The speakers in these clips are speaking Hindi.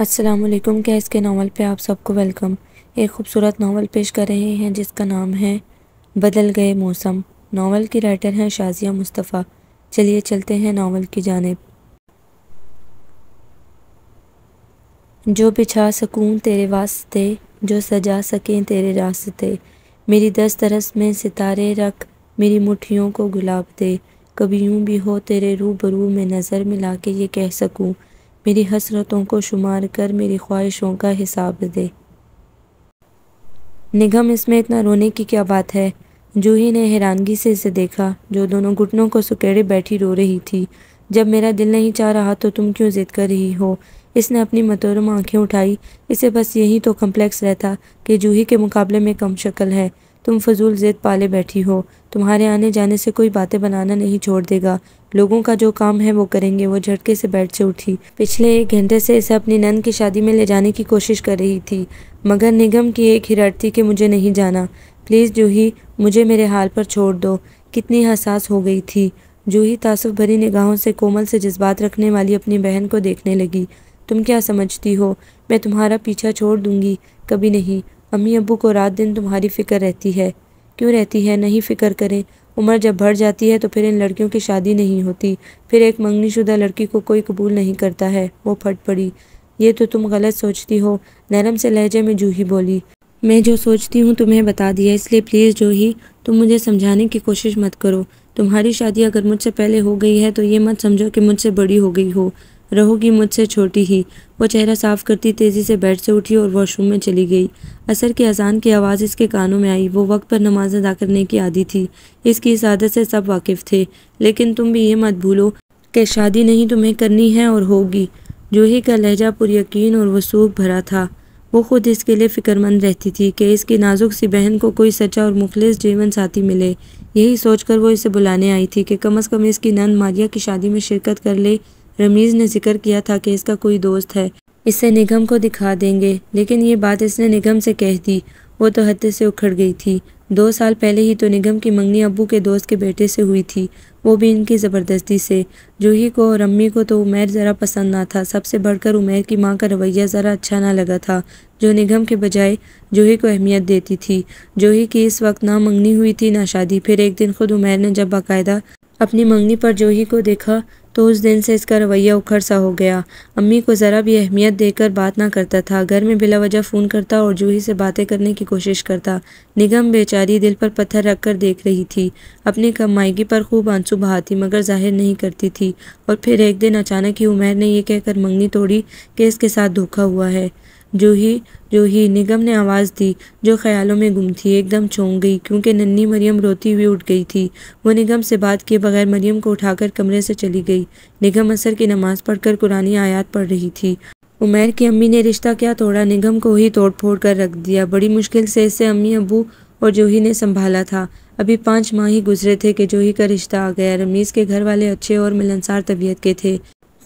वालेकुम क्या इसके नावल पे आप सबको वेलकम एक खूबसूरत नावल पेश कर रहे हैं जिसका नाम है बदल गए मौसम नावल की राइटर हैं शाजिया मुस्तफ़ा चलिए चलते हैं नावल की जानब जो बिछा सकूँ तेरे वास्ते जो सजा सकें तेरे रास्ते मेरी दस तरस में सितारे रख मेरी मुठियों को गुलाब दे कभी यूं भी हो तेरे रूबरू में नज़र मिला के ये कह सकूँ मेरी हसरतों को शुमार कर मेरी ख्वाहिशों का हिसाब दे निगम इसमें इतना रोने की क्या बात है जूही ने हैरानगी से इसे देखा जो दोनों घुटनों को सुकेड़े बैठी रो रही थी जब मेरा दिल नहीं चाह रहा तो तुम क्यों जिद कर रही हो इसने अपनी मतोरम आंखें उठाई इसे बस यही तो कम्प्लेक्स रहता कि जूही के मुकाबले में कम शक्ल है तुम फजूल जेद पाले बैठी हो तुम्हारे आने जाने से कोई बातें बनाना नहीं छोड़ देगा लोगों का जो काम है वो करेंगे वो झटके से बैठ से उठी पिछले एक घंटे से इसे अपनी नन की शादी में ले जाने की कोशिश कर रही थी मगर निगम की एक थी कि मुझे नहीं जाना प्लीज़ जूही मुझे मेरे हाल पर छोड़ दो कितनी हसास हो गई थी जूही तासुफ भरी निगाहों से कोमल से जज्बात रखने वाली अपनी बहन को देखने लगी तुम क्या समझती हो मैं तुम्हारा पीछा छोड़ दूंगी कभी नहीं अम्मी अबू को रात दिन तुम्हारी फ़िक्र रहती है क्यों रहती है नहीं फ़िक्र करें उम्र जब बढ़ जाती है तो फिर इन लड़कियों की शादी नहीं होती फिर एक मंगनीशुदा लड़की को कोई कबूल नहीं करता है वो फट पड़ी ये तो तुम गलत सोचती हो नरम से लहजे में जूही बोली मैं जो सोचती हूँ तुम्हें बता दिया इसलिए प्लीज़ जूही तुम मुझे समझाने की कोशिश मत करो तुम्हारी शादी अगर मुझसे पहले हो गई है तो ये मत समझो कि मुझसे बड़ी हो गई हो रहोगी मुझसे छोटी ही वो चेहरा साफ करती तेज़ी से बेड से उठी और वॉशरूम में चली गई असर के अजान की आवाज़ इसके कानों में आई वो वक्त पर नमाज अदा करने की आदि थी इसकी इस आदत से सब वाकिफ़ थे लेकिन तुम भी ये मत भूलो कि शादी नहीं तुम्हें करनी है और होगी जूही का लहजा पुरयकीन और वसूख भरा था वो खुद इसके लिए फ़िक्रमंद रहती थी कि इसकी नाजुक सी बहन को कोई सच्चा और मुखलिस जीवन साथी मिले यही सोचकर वो इसे बुलाने आई थी कि कम अज़ कम इसकी नंद मारिया की शादी में शिरकत कर ले रमीज़ ने जिक्र किया था कि इसका कोई दोस्त है इसे निगम को दिखा देंगे लेकिन ये बात इसने निगम से कह दी वो तो हद से उखड़ गई थी दो साल पहले ही तो निगम की मंगनी अबू के दोस्त के बेटे से हुई थी वो भी इनकी ज़बरदस्ती से जूही को और अम्मी को तो उमेर ज़रा पसंद ना था सबसे बढ़कर उमेर की माँ का रवैया ज़रा अच्छा ना लगा था जो निगम के बजाय जूही को अहमियत देती थी जूही की इस वक्त ना मंगनी हुई थी ना शादी फिर एक दिन खुद उमेर ने जब बाकायदा अपनी मंगनी पर जोही को देखा तो उस दिन से इसका रवैया उखड़ सा हो गया अम्मी को ज़रा भी अहमियत देकर बात ना करता था घर में बिला वजह फ़ोन करता और जूही से बातें करने की कोशिश करता निगम बेचारी दिल पर पत्थर रख कर देख रही थी अपनी कमाईगी पर खूब आंसू बहाती मगर जाहिर नहीं करती थी और फिर एक दिन अचानक ही उमेर ने यह कहकर मंगनी तोड़ी कि इसके साथ धोखा हुआ है जो ही जो ही निगम ने आवाज़ दी जो ख्यालों में गुम थी एकदम चौंक गई क्योंकि नन्नी मरियम रोती हुई उठ गई थी वो निगम से बात किए बगैर मरियम को उठाकर कमरे से चली गई निगम असर की नमाज़ पढ़कर कुरानी आयात पढ़ रही थी उमेर की अम्मी ने रिश्ता क्या तोड़ा निगम को ही तोड़ फोड़ कर रख दिया बड़ी मुश्किल से इसे अम्मी अबू और जोही ने संभाला था अभी पाँच माह ही गुजरे थे कि जोही का रिश्ता आ गया रमीज़ के घर वाले अच्छे और मिलनसार तबीयत के थे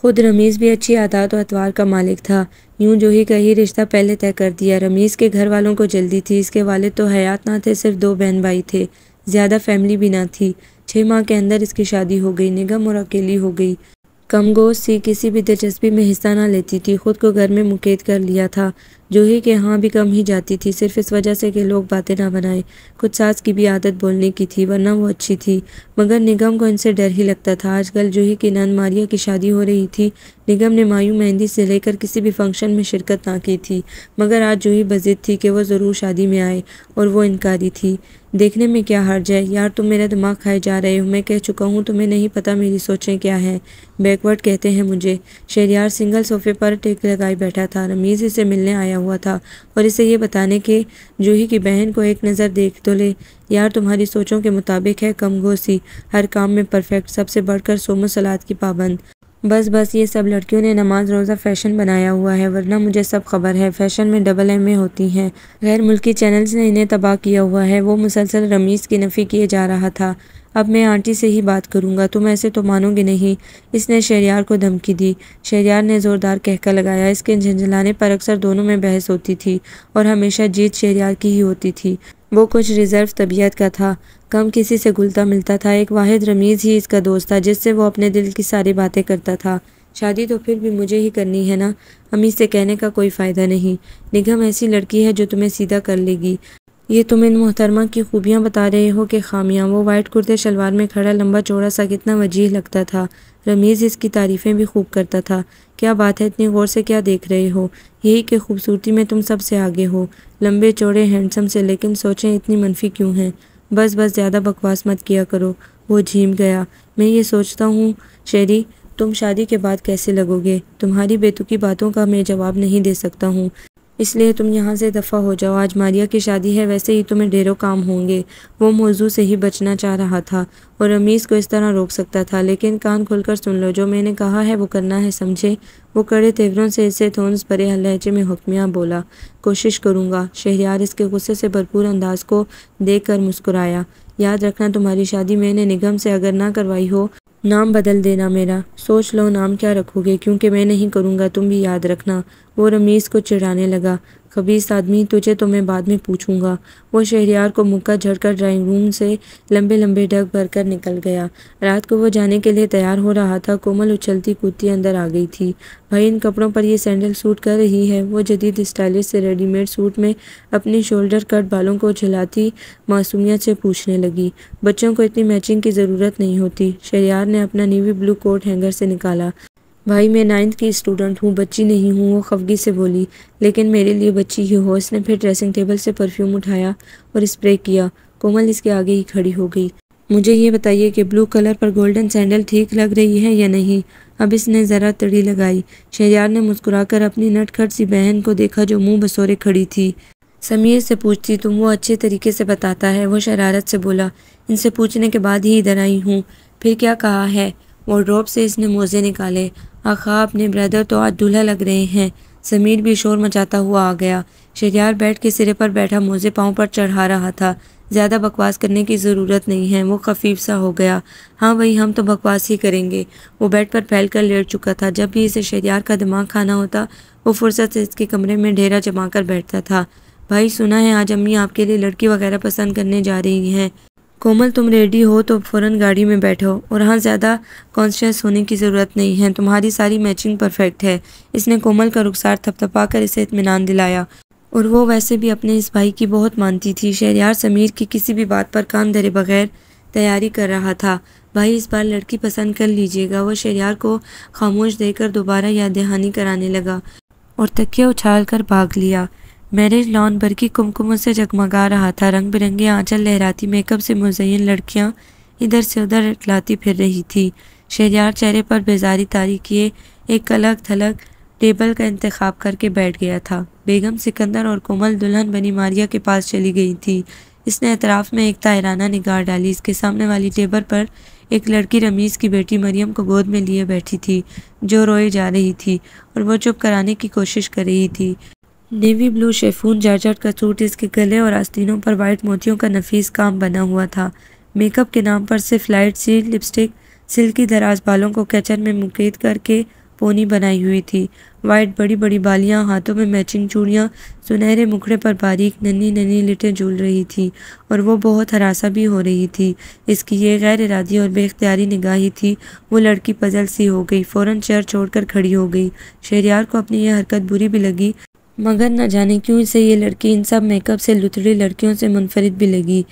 खुद रमीज़ भी अच्छी आदात और अतवार का मालिक था यूं जो ही कही रिश्ता पहले तय कर दिया रमीज़ के घर वालों को जल्दी थी इसके वाले तो हयात ना थे सिर्फ दो बहन भाई थे ज़्यादा फैमिली भी ना थी छः माह के अंदर इसकी शादी हो गई निगम और अकेली हो गई कमगोश सी किसी भी दिलचस्पी में हिस्सा ना लेती थी खुद को घर में मुकेद कर लिया था जूही के हाँ भी कम ही जाती थी सिर्फ इस वजह से कि लोग बातें ना बनाए कुछ सास की भी आदत बोलने की थी वरना वो अच्छी थी मगर निगम को इनसे डर ही लगता था आजकल जूही की नन मारिया की शादी हो रही थी निगम ने मायू मेहंदी से लेकर किसी भी फंक्शन में शिरकत ना की थी मगर आज जूही बजिद थी कि वो ज़रूर शादी में आए और वो इनकारी थी देखने में क्या हर्ज है यार तुम मेरा दिमाग खाए जा रहे हो मैं कह चुका हूँ तुम्हें नहीं पता मेरी सोचें क्या है बैकवर्ड कहते हैं मुझे शहरियार सिंगल सोफे पर टेक लगाए बैठा था रमीज़ इसे मिलने आया हुआ था और इसे ये बताने के जूही की बहन को एक नज़र देख तो ले यार तुम्हारी सोचों के मुताबिक है कम गोसी हर काम में परफेक्ट सबसे बढ़कर सोमो सलाद की पाबंद बस बस ये सब लड़कियों ने नमाज रोज़ा फ़ैशन बनाया हुआ है वरना मुझे सब खबर है फ़ैशन में डबल एम ए होती हैं गैर मुल्की चैनल्स ने इन्हें तबाह किया हुआ है वो मुसलसल रमीज़ की नफ़ी किए जा रहा था अब मैं आंटी से ही बात करूँगा तुम ऐसे तो मानोगे नहीं इसने शहरियार को धमकी दी शहरियार ने ज़ोरदार कहका लगाया इसके झंझलाने पर अक्सर दोनों में बहस होती थी और हमेशा जीत शहरियार की ही होती थी वो कुछ रिजर्व तबीयत का था कम किसी से घुलता मिलता था एक वाहिद रमीज़ ही इसका दोस्त था जिससे वो अपने दिल की सारी बातें करता था शादी तो फिर भी मुझे ही करनी है ना अमी से कहने का कोई फ़ायदा नहीं निगम ऐसी लड़की है जो तुम्हें सीधा कर लेगी ये तुम इन मोहतरमा की खूबियाँ बता रहे हो कि खामियाँ वो वाइट कुर्ते शलवार में खड़ा लंबा चौड़ा सा कितना वजीह लगता था रमीज़ इसकी तारीफ़ें भी खूब करता था क्या बात है इतनी गौर से क्या देख रहे हो यही कि खूबसूरती में तुम सबसे आगे हो लंबे चौड़े हैंडसम से लेकिन सोचें इतनी मनफी क्यों हैं बस बस ज़्यादा बकवास मत किया करो वो झीम गया मैं ये सोचता हूँ शेरी तुम शादी के बाद कैसे लगोगे तुम्हारी बेतुकी बातों का मैं जवाब नहीं दे सकता हूँ इसलिए तुम यहाँ से दफ़ा हो जाओ आज मारिया की शादी है वैसे ही तुम्हें ढेरों काम होंगे वो मौजू से ही बचना चाह रहा था और रमीज़ को इस तरह रोक सकता था लेकिन कान खुलकर सुन लो जो मैंने कहा है वो करना है समझे वो कड़े तेवरों से इसे थोन्स भरे लहजे में हुक्मिया बोला कोशिश करूँगा शहरियार इसके गुस्से से भरपूर अंदाज को देख कर मुस्कुराया याद रखना तुम्हारी शादी मैंने निगम से अगर ना करवाई हो नाम बदल देना मेरा सोच लो नाम क्या रखोगे क्योंकि मैं नहीं करूँगा तुम भी याद रखना वो रमीज़ को चिढ़ाने लगा खबीस आदमी तुझे तो मैं बाद में पूछूंगा वो शहरियार को मुक्का झड़कर ड्राइंग रूम से लंबे लंबे डग भरकर निकल गया रात को वो जाने के लिए तैयार हो रहा था कोमल उछलती कूदती अंदर आ गई थी भाई इन कपड़ों पर ये सैंडल सूट कर रही है वो जदीद स्टाइलिश से रेडीमेड सूट में अपनी शोल्डर कट बालों को उछलाती मासूमियत से पूछने लगी बच्चों को इतनी मैचिंग की ज़रूरत नहीं होती शहरियार ने अपना नेवी ब्लू कोट हैंगर से निकाला भाई मैं नाइन्थ की स्टूडेंट हूँ बच्ची नहीं हूँ वो खफगी से बोली लेकिन मेरे लिए बच्ची ही हो इसने फिर ड्रेसिंग टेबल से परफ्यूम उठाया और स्प्रे किया कोमल इसके आगे ही खड़ी हो गई मुझे ये बताइए कि ब्लू कलर पर गोल्डन सैंडल ठीक लग रही है या नहीं अब इसने ज़रा तड़ी लगाई शहजार ने मुस्कुराकर अपनी नटखट सी बहन को देखा जो मुंह बसोरे खड़ी थी समीर से पूछती तुम वो अच्छे तरीके से बताता है वो शरारत से बोला इनसे पूछने के बाद ही इधर आई हूँ फिर क्या कहा है ड्रॉप से इसने मोज़े निकाले आखा अपने ब्रदर तो आज दूल्हा लग रहे हैं समीर भी शोर मचाता हुआ आ गया शेरियार बैठ के सिरे पर बैठा मोजे पाँव पर चढ़ा रहा था ज़्यादा बकवास करने की ज़रूरत नहीं है वो खफीफ सा हो गया हाँ वही हम तो बकवास ही करेंगे वो बेड पर फैल कर लेट चुका था जब भी इसे शेरियार का दिमाग खाना होता वो फुर्सत से इसके कमरे में ढेरा जमा कर बैठता था भाई सुना है आज अम्मी आपके लिए लड़की वगैरह पसंद करने जा रही हैं कोमल तुम रेडी हो तो फ़ौरन गाड़ी में बैठो और हाँ ज़्यादा कॉन्शियस होने की ज़रूरत नहीं है तुम्हारी सारी मैचिंग परफेक्ट है इसने कोमल का रुखसार थपथपा कर इसे इतमान दिलाया और वो वैसे भी अपने इस भाई की बहुत मानती थी शहरियार समीर की किसी भी बात पर काम धरे बगैर तैयारी कर रहा था भाई इस बार लड़की पसंद कर लीजिएगा वह शहरियार को खामोश देकर दोबारा याद दहानी कराने लगा और तकिया उछाल कर भाग लिया मैरिज लॉन की कुमकुमों से जगमगा रहा था रंग बिरंगे आंचल लहराती मेकअप से मुजयन लड़कियां इधर से उधर लाती फिर रही थी शहरियार चेहरे पर बेजारी तारी किए एक अलग थलग टेबल का इंतखब करके बैठ गया था बेगम सिकंदर और कोमल दुल्हन बनी मारिया के पास चली गई थी इसने अतराफ में एक तायराना निगाह डाली इसके सामने वाली टेबल पर एक लड़की रमीज़ की बेटी मरियम को गोद में लिए बैठी थी जो रोए जा रही थी और वो चुप कराने की कोशिश कर रही थी नेवी ब्लू शेफून जार्जट का सूट इसके गले और आस्तीनों पर वाइट मोतियों का नफीस काम बना हुआ था मेकअप के नाम पर सिर्फ लाइट सी लिपस्टिक सिल्की दराज बालों को कैचर में मुकेद करके पोनी बनाई हुई थी वाइट बड़ी बड़ी बालियां हाथों में मैचिंग चूड़ियां सुनहरे मुखड़े पर बारीक नन्ही नन्ही लिटें झूल रही थी और वो बहुत हरासा भी हो रही थी इसकी ये गैर इरादी और बेख्तियारी निगाही थी वो लड़की पजल सी हो गई फ़ौरन चेयर छोड़कर खड़ी हो गई शहरियार को अपनी यह हरकत बुरी भी लगी मगर न जाने क्यों से ये लड़की इन सब मेकअप से लुतड़ी लड़कियों से मुनफरद भी लगी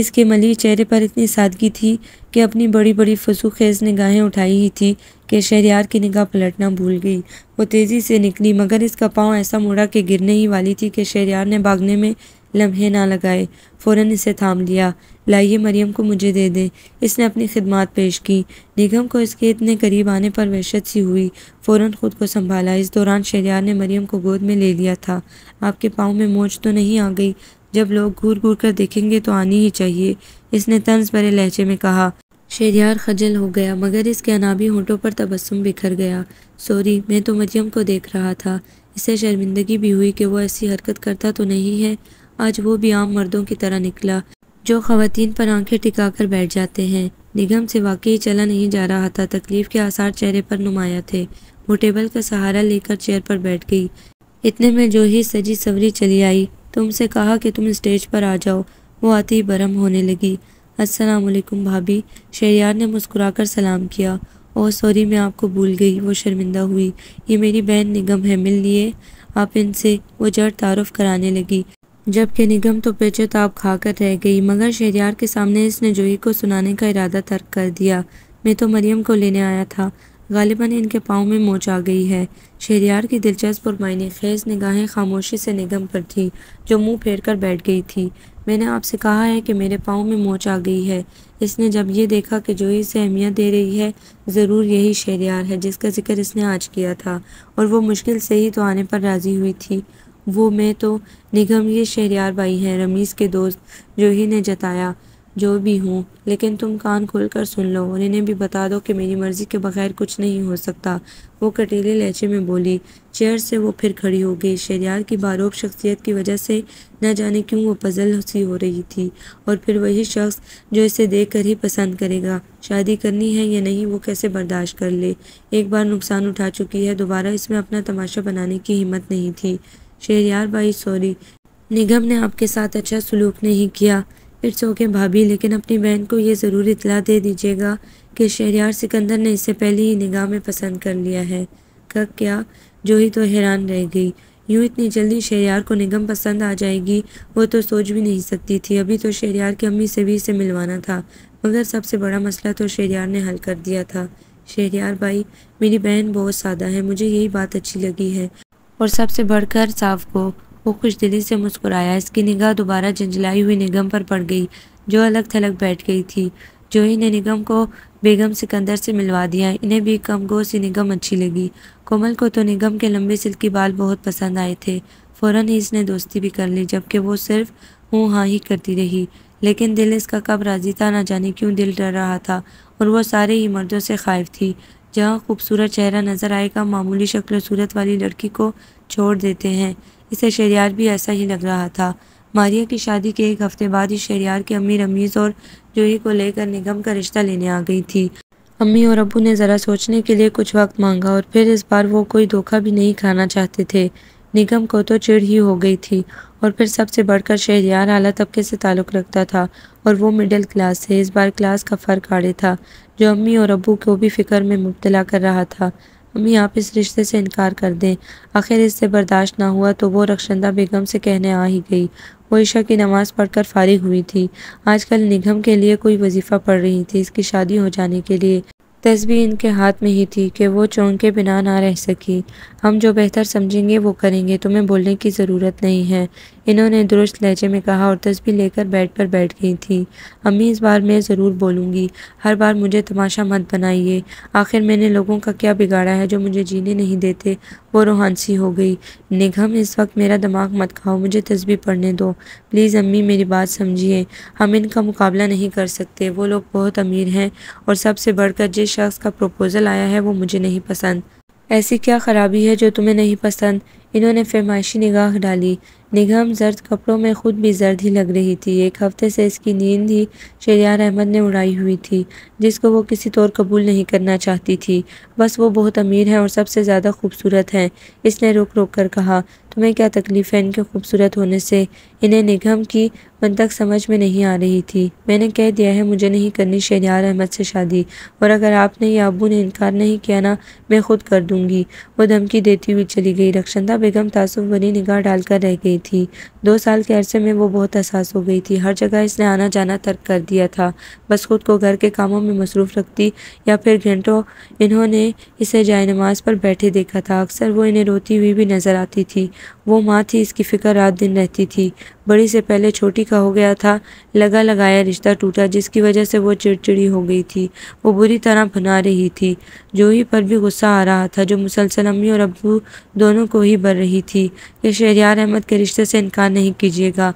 इसके मली चेहरे पर इतनी सादगी थी कि अपनी बड़ी बड़ी फसू खेज निगाहें उठाई ही थी कि शहरियार की निगाह पलटना भूल गई वो तेज़ी से निकली मगर इसका पाँव ऐसा मुड़ा कि गिरने ही वाली थी कि शहरियार ने भागने में लम्हे ना लगाए फ़ौर इसे थाम लिया लाइए मरियम को मुझे दे दें इसने अपनी खिदमत पेश की निगम को इसके इतने करीब आने पर वहशत सी हुई फ़ौर ख़ुद को संभाला इस दौरान शहरियार ने मरियम को गोद में ले लिया था आपके पाँव में मोच तो नहीं आ गई जब लोग घूर घूर कर देखेंगे तो आनी ही चाहिए इसने तंज भरे लहजे में कहा शेरियार खजल हो गया मगर इसके अनाबी होटों पर तबसम बिखर गया सॉरी मैं तो मरियम को देख रहा था इसे शर्मिंदगी भी हुई कि वो ऐसी हरकत करता तो नहीं है आज वो भी आम मर्दों की तरह निकला जो खातन पर आंखें टिका कर बैठ जाते हैं निगम से वाकई चला नहीं जा रहा था तकलीफ के आसार चेहरे पर नुमाया थे वो टेबल का सहारा लेकर चेयर पर बैठ गई इतने में जो ही सजी सवरी चली आई तुमसे कहा कि तुम स्टेज पर आ जाओ वो आती ही बरम होने लगी असलकुम भाभी शहरियार ने मुस्कुराकर सलाम किया ओ सॉरी मैं आपको भूल गई वो शर्मिंदा हुई ये मेरी बहन निगम है मिल लिए आप इनसे वो जड़ तारफ़ कराने लगी जबकि निगम तो पेचे ताप खाकर रह गई मगर शहरियार के सामने इसने जूही को सुनाने का इरादा तर्क कर दिया मैं तो मरियम को लेने आया था गालिबा इनके पाँव में मोच आ गई है शहरियार की दिलचस्प और मायने खेज निगाहें खामोशी से निगम पर थी जो मुंह फेर कर बैठ गई थी मैंने आपसे कहा है कि मेरे पाँव में मोच आ गई है इसने जब ये देखा कि जो इसे अहमियत दे रही है ज़रूर यही शहरियार है जिसका जिक्र इसने आज किया था और वो मुश्किल से ही तो आने पर राज़ी हुई थी वो मैं तो निगम ये शहरियार भाई हैं रमीज़ के दोस्त जो ही ने जताया जो भी हूँ लेकिन तुम कान खोल कर सुन लो और इन्हें भी बता दो कि मेरी मर्ज़ी के बगैर कुछ नहीं हो सकता वो कटीले लहजे में बोली चेयर से वो फिर खड़ी हो गई शहरियार की बारूब शख्सियत की वजह से न जाने क्यों वो पजल सी हो रही थी और फिर वही शख्स जो इसे देख कर ही पसंद करेगा शादी करनी है या नहीं वो कैसे बर्दाश्त कर ले एक बार नुकसान उठा चुकी है दोबारा इसमें अपना तमाशा बनाने की हिम्मत नहीं थी यार भाई सॉरी निगम ने आपके साथ अच्छा सलूक नहीं किया इट्स ओके भाभी लेकिन अपनी बहन को ये ज़रूर इतला दे दीजिएगा कि शहरियार सिकंदर ने इससे पहले ही निगाह में पसंद कर लिया है कब क्या जो ही तो हैरान रह गई यूँ इतनी जल्दी शहरियार को निगम पसंद आ जाएगी वो तो सोच भी नहीं सकती थी अभी तो शहरियार की अम्मी से भी इसे मिलवाना था मगर सबसे बड़ा मसला तो शहरियार ने हल कर दिया था शहरियार भाई मेरी बहन बहुत सादा है मुझे यही बात अच्छी लगी है और सबसे बढ़कर साफ को वो खुश दिली से मुस्कुराया इसकी निगाह दोबारा झंझलाई हुई निगम पर पड़ गई जो अलग थलग बैठ गई थी जोही ने निगम को बेगम सिकंदर से मिलवा दिया इन्हें भी गो सी निगम अच्छी लगी कोमल को तो निगम के लंबे सिल्की बाल बहुत पसंद आए थे फ़ौरन ही इसने दोस्ती भी कर ली जबकि वो सिर्फ हूँ हाँ ही करती रही लेकिन दिल इसका कब राजी था ना जाने क्यों दिल डर रहा था और वो सारे ही मर्दों से खाइफ थी जहाँ खूबसूरत चेहरा नज़र आएगा मामूली शक्ल सूरत वाली लड़की को छोड़ देते हैं इसे शहरियार भी ऐसा ही लग रहा था मारिया की शादी के एक हफ़्ते बाद ही शहरियार की अम्मी रमीज़ और जूही को लेकर निगम का रिश्ता लेने आ गई थी अम्मी और अबू ने ज़रा सोचने के लिए कुछ वक्त मांगा और फिर इस बार वो कोई धोखा भी नहीं खाना चाहते थे निगम को तो चिड़ ही हो गई थी और फिर सबसे बढ़कर शहरियार आला तबके से ताल्लुक़ रखता था और वो मिडिल क्लास से इस बार क्लास का फ़र्क आड़े था जो अम्मी और अबू को भी फ़िक्र में मुबतला कर रहा था अम्मी आप इस रिश्ते से इनकार कर दें आखिर इससे बर्दाश्त ना हुआ तो वो रक्षंदा बेगम से कहने आ ही गई वो ईशा की नमाज़ पढ़कर फारिग हुई थी आजकल निगम के लिए कोई वजीफ़ा पढ़ रही थी इसकी शादी हो जाने के लिए तस्वीर इनके हाथ में ही थी कि वो चौंक के बिना ना रह सकी हम जो बेहतर समझेंगे वो करेंगे तुम्हें बोलने की ज़रूरत नहीं है इन्होंने दुरुस्त लहजे में कहा और तस्वीर लेकर बेड पर बैठ गई थी अम्मी इस बार मैं ज़रूर बोलूँगी हर बार मुझे तमाशा मत बनाइए आखिर मैंने लोगों का क्या बिगाड़ा है जो मुझे जीने नहीं देते वो रोहानसी हो गई निगम इस वक्त मेरा दिमाग मत खाओ मुझे तस्वीर पढ़ने दो प्लीज़ अम्मी मेरी बात समझिए हम इनका मुकाबला नहीं कर सकते वो लोग बहुत अमीर हैं और सबसे बढ़कर जिस शख्स का प्रपोज़ल आया है वो मुझे नहीं पसंद ऐसी क्या ख़राबी है जो तुम्हें नहीं पसंद इन्होंने फरमाइशी निगाह डाली निगम जर्द कपड़ों में ख़ुद भी जर्द ही लग रही थी एक हफ़्ते से इसकी नींद ही शरियार अहमद ने उड़ाई हुई थी जिसको वो किसी तौर कबूल नहीं करना चाहती थी बस वो बहुत अमीर हैं और सबसे ज़्यादा खूबसूरत हैं इसने रुक रुक कर कहा तुम्हें क्या तकलीफ़ है इनके खूबसूरत होने से इन्हें निगम की मन तक समझ में नहीं आ रही थी मैंने कह दिया है मुझे नहीं करनी शहजार अहमद से शादी और अगर आपने या अबू ने इनकार नहीं किया ना मैं खुद कर दूंगी वो धमकी देती हुई चली गई रक्षंदा बेगम तासुब भरी निगाह डालकर रह गई थी दो साल के अरसे में वो बहुत एहसास हो गई थी हर जगह इसने आना जाना तर्क कर दिया था बस खुद को घर के कामों में मसरूफ़ रखती या फिर घंटों इन्होंने इसे जाय नमाज पर बैठे देखा था अक्सर वो इन्हें रोती हुई भी नज़र आती थी वो माँ थी इसकी फ़िक्र रात दिन रहती थी बड़ी से पहले छोटी का हो गया था लगा लगाया रिश्ता टूटा जिसकी वजह से वो चिड़चिड़ी हो गई थी वो बुरी तरह भना रही थी जोही पर भी गुस्सा आ रहा था जो मुसलसल अम्मी और अबू दोनों को ही भर रही थी कि शहरियार अहमद के रिश्ते से इनकार नहीं कीजिएगा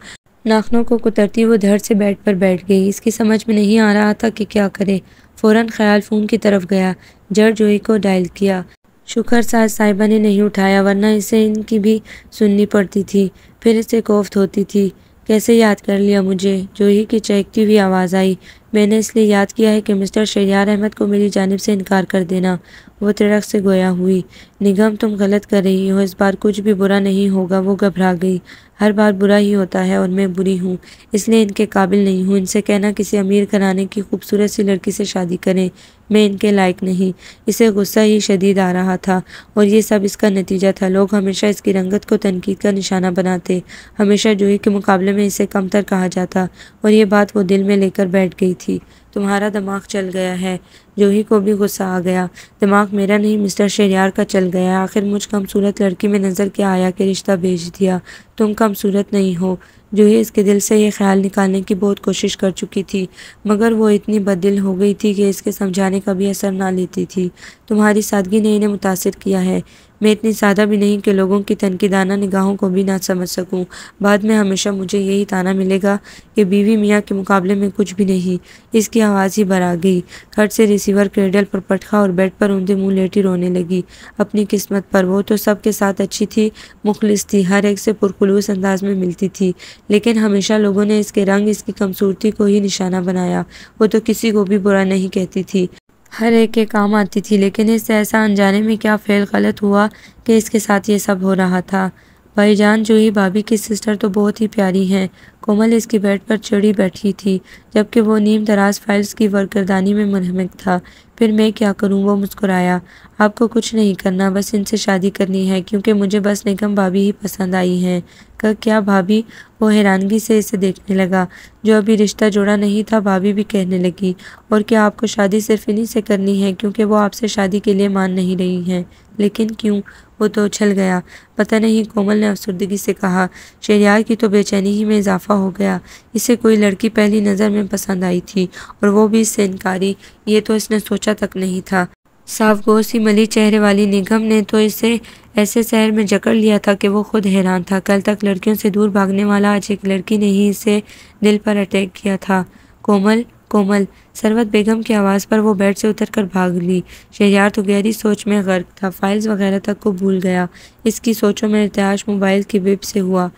नाखनों को कुतरती वो धड़ से बेड पर बैठ गई इसकी समझ में नहीं आ रहा था कि क्या करे फ़ौरन ख्याल फ़ोन की तरफ गया जड़ जोई को डायल किया शुक्र साज साहिबा ने नहीं उठाया वरना इसे इनकी भी सुननी पड़ती थी फिर इसे कोफ्त होती थी कैसे याद कर लिया मुझे जो ही की चहकती हुई आवाज़ आई मैंने इसलिए याद किया है कि मिस्टर शैयार अहमद को मेरी जानब से इनकार कर देना वो तिड़क से गोया हुई निगम तुम गलत कर रही हो इस बार कुछ भी बुरा नहीं होगा वो घबरा गई हर बार बुरा ही होता है और मैं बुरी हूँ इसलिए इनके काबिल नहीं हूँ इनसे कहना किसी अमीर कराने की खूबसूरत सी लड़की से शादी करें मैं इनके लायक नहीं इसे गुस्सा ही शदीद आ रहा था और ये सब इसका नतीजा था लोग हमेशा इसकी रंगत को तनकीद का निशाना बनाते हमेशा जूही के मुकाबले में इसे कमतर कहा जाता और ये बात वो दिल में लेकर बैठ गई थी तुम्हारा दिमाग चल गया है जूही को भी गुस्सा आ गया दिमाग मेरा नहीं मिस्टर शेरियार का चल गया आखिर मुझ सूरत लड़की में नज़र के आया कि रिश्ता भेज दिया तुम कम सूरत नहीं हो जूही इसके दिल से ये ख्याल निकालने की बहुत कोशिश कर चुकी थी मगर वो इतनी बदिल हो गई थी कि इसके समझाने का भी असर ना लेती थी तुम्हारी सादगी ने इन्हें मुतासर किया है मैं इतनी ज़्यादा भी नहीं कि लोगों की तनकीदाना निगाहों को भी ना समझ सकूँ बाद में हमेशा मुझे यही ताना मिलेगा कि बीवी मियाँ के मुकाबले में कुछ भी नहीं इसकी आवाज़ ही आ गई खट से रिसीवर क्रेडल पर पटखा और बेड पर उनके मुँह लेटी रोने लगी अपनी किस्मत पर वो तो सबके साथ अच्छी थी मुखलिस थी हर एक से पुरखलूस अंदाज में मिलती थी लेकिन हमेशा लोगों ने इसके रंग इसकी खूबसूरती को ही निशाना बनाया वो तो किसी को भी बुरा नहीं कहती थी हर एक के काम आती थी लेकिन इस ऐसा अनजाने में क्या फ़ेल गलत हुआ कि इसके साथ ये सब हो रहा था भाईजान जूही भाभी की सिस्टर तो बहुत ही प्यारी हैं कोमल इसकी बेड पर चढ़ी बैठी थी जबकि वो नीम दराज फाइल्स की वर्करदानी में मनहमक था फिर मैं क्या करूं वो मुस्कुराया आपको कुछ नहीं करना बस इनसे शादी करनी है क्योंकि मुझे बस निगम भाभी ही पसंद आई हैं कह क्या भाभी वो हैरानगी से इसे देखने लगा जो अभी रिश्ता जोड़ा नहीं था भाभी भी कहने लगी और क्या आपको शादी सिर्फ इन्हीं से करनी है क्योंकि वो आपसे शादी के लिए मान नहीं रही हैं लेकिन क्यों वो तो उछल गया पता नहीं कोमल ने अफसरदगी से कहा शहरियार की तो बेचैनी ही में इजाफा हो गया इसे कोई लड़की पहली नज़र में पसंद आई थी और वो भी इससे इनकारी ये तो इसने सोचा तक नहीं था साफ गोसी मली चेहरे वाली निगम ने तो इसे ऐसे शहर में जकड़ लिया था कि वो खुद हैरान था कल तक लड़कियों से दूर भागने वाला आज एक लड़की ने ही इसे दिल पर अटैक किया था कोमल कोमल सरवत बेगम की आवाज़ पर वो बेड से उतरकर भाग ली शहजार तो गहरी सोच में गर्क था फाइल्स वगैरह तक को भूल गया इसकी सोचों में इतिहाश मोबाइल की वेब से हुआ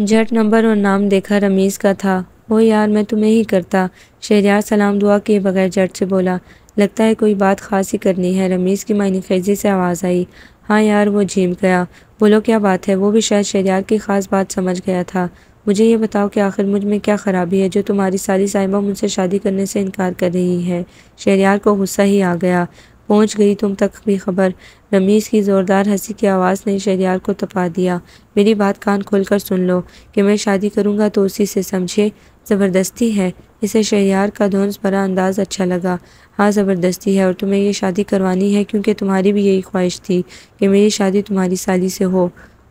झट नंबर और नाम देखा रमीज़ का था वो यार मैं तुम्हें ही करता शहजार सलाम दुआ किए बगैर झट से बोला लगता है कोई बात खास ही करनी है रमीज़ की मायने खेजी से आवाज़ आई हाँ यार वो झीम गया बोलो क्या बात है वो भी शायद शहजार की ख़ास बात समझ गया था मुझे ये बताओ कि आखिर मुझ में क्या ख़राबी है जो तुम्हारी सारी साहिबा मुझसे शादी करने से इनकार कर रही है शहरियार को गुस्सा ही आ गया पहुंच गई तुम तक भी खबर रमीज़ की ज़ोरदार हंसी की आवाज़ ने शहरियार को तपा दिया मेरी बात कान खोल कर सुन लो कि मैं शादी करूँगा तो उसी से समझे ज़बरदस्ती है इसे शहरियार का धौंस भरा अंदाज़ अच्छा लगा हाँ ज़बरदस्ती है और तुम्हें यह शादी करवानी है क्योंकि तुम्हारी भी यही ख्वाहिश थी कि मेरी शादी तुम्हारी साली से हो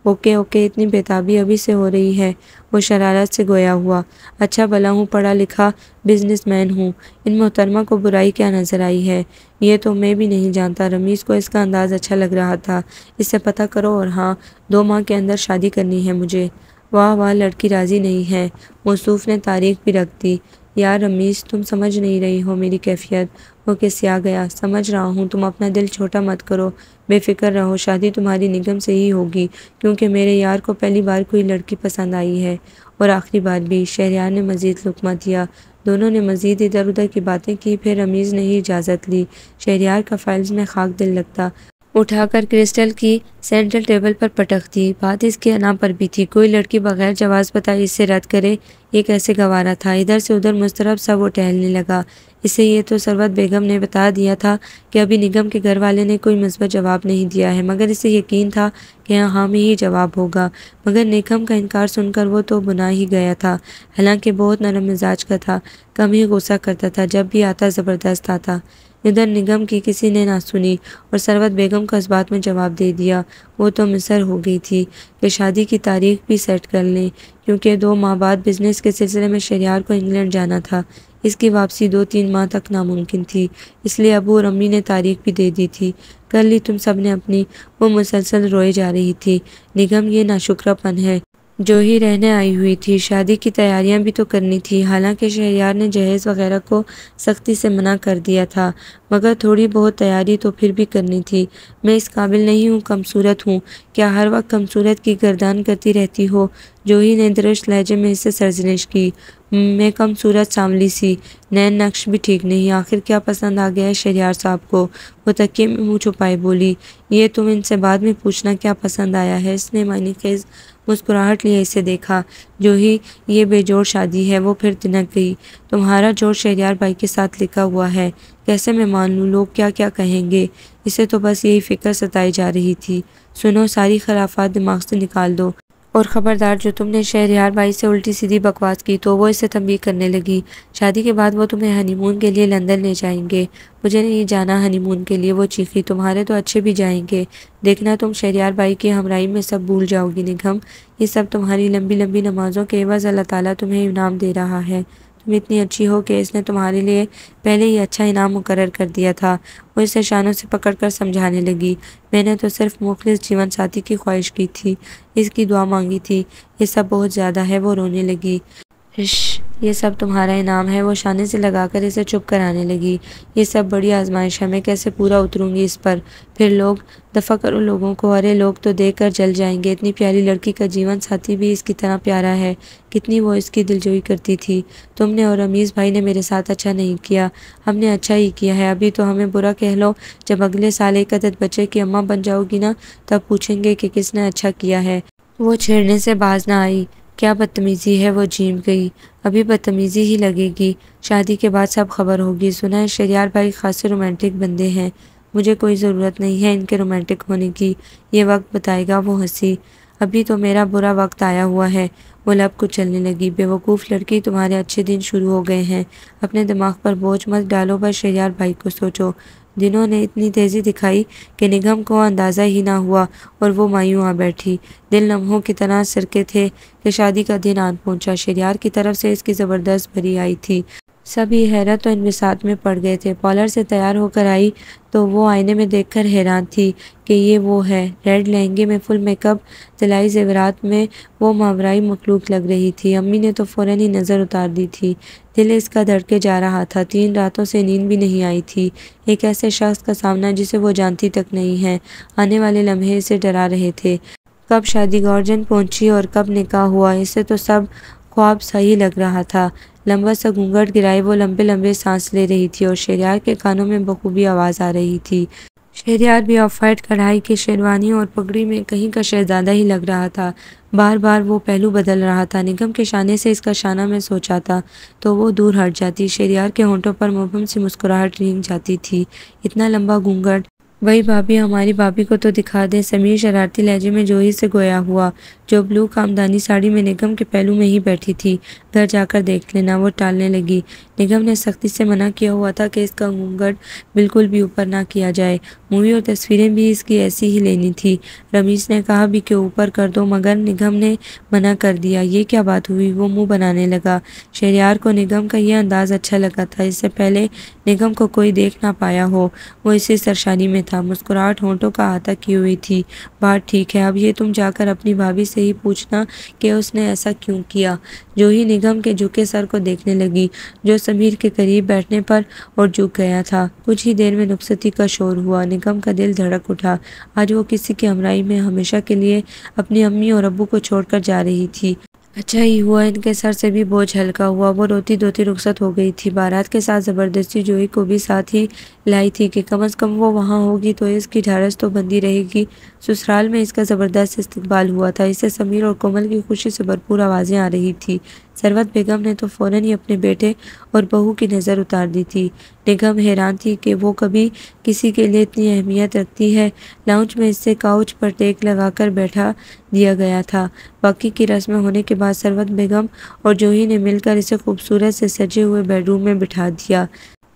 ओके ओके इतनी बेताबी अभी से हो रही है वो शरारत से गोया हुआ अच्छा भला हूँ पढ़ा लिखा बिजनेसमैन हूँ इन मोहतरमा को बुराई क्या नज़र आई है ये तो मैं भी नहीं जानता रमीज़ को इसका अंदाज़ अच्छा लग रहा था इससे पता करो और हाँ दो माह के अंदर शादी करनी है मुझे वाह वाह लड़की राज़ी नहीं है मौसूफ ने तारीख भी रख दी यार रमीज़ तुम समझ नहीं रही हो मेरी कैफियत के सिया गया समझ रहा हूँ तुम अपना दिल छोटा मत करो बेफिक्र रहो शादी तुम्हारी निगम से ही होगी क्योंकि मेरे यार को पहली बार कोई लड़की पसंद आई है और आखिरी बार भी शहरियार ने मज़ीद लुकमा दिया दोनों ने मज़ीद इधर उधर की बातें की फिर रमीज़ ने ही इजाज़त ली शहरियार का फाइल्स में खाक दिल लगता उठाकर क्रिस्टल की सेंट्रल टेबल पर पटक दी बात इसके नाम पर भी थी कोई लड़की बगैर जवाब बताई इससे रद्द करे ये कैसे गवारा था इधर से उधर मुस्तरब सब वो टहलने लगा इसे ये तो सरवत बेगम ने बता दिया था कि अभी निगम के घर वाले ने कोई मुस्बत जवाब नहीं दिया है मगर इसे यकीन था कि यहाँ हाँ में ही जवाब होगा मगर निगम का इनकार सुनकर वो तो बुना ही गया था हालांकि बहुत नरम मिजाज का था कम ही गुस्सा करता था जब भी आता ज़बरदस्त आता इधर निगम की किसी ने ना सुनी और सरवत बेगम को इस बात में जवाब दे दिया वो तो मिसर हो गई थी कि शादी की तारीख भी सेट कर लें क्योंकि दो माह बाद बिजनेस के सिलसिले में शरियार को इंग्लैंड जाना था इसकी वापसी दो तीन माह तक नामुमकिन थी इसलिए अबू और अम्मी ने तारीख भी दे दी थी कल ही तुम सब ने अपनी वो मुसलसल रोए जा रही थी निगम ये नाशुक्रपन है जो ही रहने आई हुई थी शादी की तैयारियां भी तो करनी थी हालांकि शहरियार ने जहेज़ वगैरह को सख्ती से मना कर दिया था मगर थोड़ी बहुत तैयारी तो फिर भी करनी थी मैं इस काबिल नहीं हूँ कमसूरत हूँ क्या हर वक्त कमसूरत की गर्दान करती रहती हो ही ने दरश लहजे में इससे सर्जनिश की मैं कम सूरत सांवली सी नैन नक्श भी ठीक नहीं आखिर क्या पसंद आ गया है शहरियार साहब को वो तकिए में मुँह छुपाए बोली ये तुम इनसे बाद में पूछना क्या पसंद आया है इसने मायने खेज मुस्कुराहट लिए इसे देखा जो ही ये बेजोड़ शादी है वो फिर तिनक गई तुम्हारा जोर शहरियार भाई के साथ लिखा हुआ है कैसे मैं मान लूँ लोग क्या क्या कहेंगे इसे तो बस यही फिक्र सताई जा रही थी सुनो सारी खराफात दिमाग से निकाल दो और ख़बरदार जो तुमने यार भाई से उल्टी सीधी बकवास की तो वो इसे तंबी करने लगी शादी के बाद वो तुम्हें हनीमून के लिए लंदन ले जाएंगे मुझे नहीं जाना हनीमून के लिए वो चीखी तुम्हारे तो अच्छे भी जाएंगे देखना तुम शहर यार भाई की हमराई में सब भूल जाओगी निगम ये सब तुम्हारी लंबी लंबी नमाज़ों के एवज़ अल्लाह ताला तुम्हें इनाम दे रहा है तुम इतनी अच्छी हो कि इसने तुम्हारे लिए पहले ही अच्छा इनाम मुकर कर दिया था वो इसे शानों से पकड़ कर समझाने लगी मैंने तो सिर्फ मुखलिस जीवन साथी की ख्वाहिश की थी इसकी दुआ मांगी थी ये सब बहुत ज़्यादा है वो रोने लगी इश ये सब तुम्हारा इनाम है वो शाने से लगाकर इसे चुप कराने लगी ये सब बड़ी आजमाइश है मैं कैसे पूरा उतरूंगी इस पर फिर लोग दफ़ा करो लोगों को अरे लोग तो देख कर जल जाएंगे इतनी प्यारी लड़की का जीवन साथी भी इसकी तरह प्यारा है कितनी वो इसकी दिलजोई करती थी तुमने और रमीज़ भाई ने मेरे साथ अच्छा नहीं किया हमने अच्छा ही किया है अभी तो हमें बुरा कह लो जब अगले साल एक अदद बच्चे की अम्मा बन जाओगी ना तब पूछेंगे कि किसने अच्छा किया है वो छेड़ने से बाज ना आई क्या बदतमीज़ी है वो जीम गई अभी बदतमीज़ी ही लगेगी शादी के बाद सब खबर होगी सुना है शरियार भाई खासे रोमांटिक बंदे हैं मुझे कोई ज़रूरत नहीं है इनके रोमांटिक होने की ये वक्त बताएगा वो हंसी अभी तो मेरा बुरा वक्त आया हुआ है वो लब को चलने लगी बेवकूफ़ लड़की तुम्हारे अच्छे दिन शुरू हो गए हैं अपने दिमाग पर बोझ मत डालो बस शरियार भाई को सोचो जिन्होंने इतनी तेज़ी दिखाई कि निगम को अंदाज़ा ही ना हुआ और वो मायूँ आ बैठी दिल लम्हों की तरह सरके थे कि शादी का दिन आन पहुंचा शरियार की तरफ से इसकी ज़बरदस्त भरी आई थी सभी हैरत और इनमिसात में पड़ गए थे पॉलर से तैयार होकर आई तो वो आईने में देखकर हैरान थी कि ये वो है रेड लहंगे में फुल मेकअप तलाई जेवरात में वो मावराई मखलूक लग रही थी अम्मी ने तो फ़ौर ही नज़र उतार दी थी दिल इसका धड़के जा रहा था तीन रातों से नींद भी नहीं आई थी एक ऐसे शख्स का सामना जिसे वो जानती तक नहीं है आने वाले लम्हे इसे डरा रहे थे कब शादी गौरजन पहुंची और कब निकाह हुआ इसे तो सब ख्वाब सही लग रहा था लंबा सा घूंघट गिराए वो लंबे लंबे सांस ले रही थी और शेरियार के कानों में बखूबी आवाज़ आ रही थी शहरियार भी ऑफ वाइट कढ़ाई की शेरवानी और पगड़ी में कहीं का शहजादा ही लग रहा था बार बार वो पहलू बदल रहा था निगम के शाने से इसका शाना में सोचा था तो वो दूर हट जाती शेरियार के होंठों पर मुबम सी मुस्कुराहट रिंग जाती थी इतना लंबा घूंघट वही भाभी हमारी भाभी को तो दिखा दें समीर शरारती लहजे में जोही से गोया हुआ जो ब्लू कामदानी साड़ी में निगम के पहलू में ही बैठी थी घर जाकर देख लेना वो टालने लगी निगम ने सख्ती से मना किया हुआ था कि इसका घूंघट बिल्कुल भी ऊपर ना किया जाए मूवी और तस्वीरें भी इसकी ऐसी ही लेनी थी रमीश ने कहा भी कि ऊपर कर दो मगर निगम ने मना कर दिया ये क्या बात हुई वो मुँह बनाने लगा शहरियार को निगम का यह अंदाज़ अच्छा लगा था इससे पहले निगम को कोई देख ना पाया हो वो इसी सरशानी में था मुस्कुराहट होंठों का आता की हुई थी बात ठीक है अब ये तुम जाकर अपनी भाभी से ही पूछना कि उसने ऐसा क्यों किया जो ही निगम के झुके सर को देखने लगी जो समीर के करीब बैठने पर और झुक गया था कुछ ही देर में नुकसती का शोर हुआ निगम का दिल धड़क उठा आज वो किसी की हमराई में हमेशा के लिए अपनी अम्मी और अबू को छोड़कर जा रही थी अच्छा ही हुआ इनके सर से भी बोझ हल्का हुआ वो रोती धोती रुखसत हो गई थी बारात के साथ ज़बरदस्ती जोई को भी साथ ही लाई थी कि कम अज़ कम वो वहाँ होगी तो इसकी ढारस तो बंदी रहेगी ससुराल में इसका ज़बरदस्त इस्तकबाल हुआ था इससे समीर और कोमल की खुशी से भरपूर आवाज़ें आ रही थी सरवत बेगम ने तो फ़ौर ही अपने बेटे और बहू की नज़र उतार दी थी निगम हैरान थी कि वो कभी किसी के लिए इतनी अहमियत रखती है लाउंज में इससे काउच पर टेक लगाकर बैठा दिया गया था बाकी की रस्में होने के बाद सरवत बेगम और जोही ने मिलकर इसे खूबसूरत से सजे हुए बेडरूम में बिठा दिया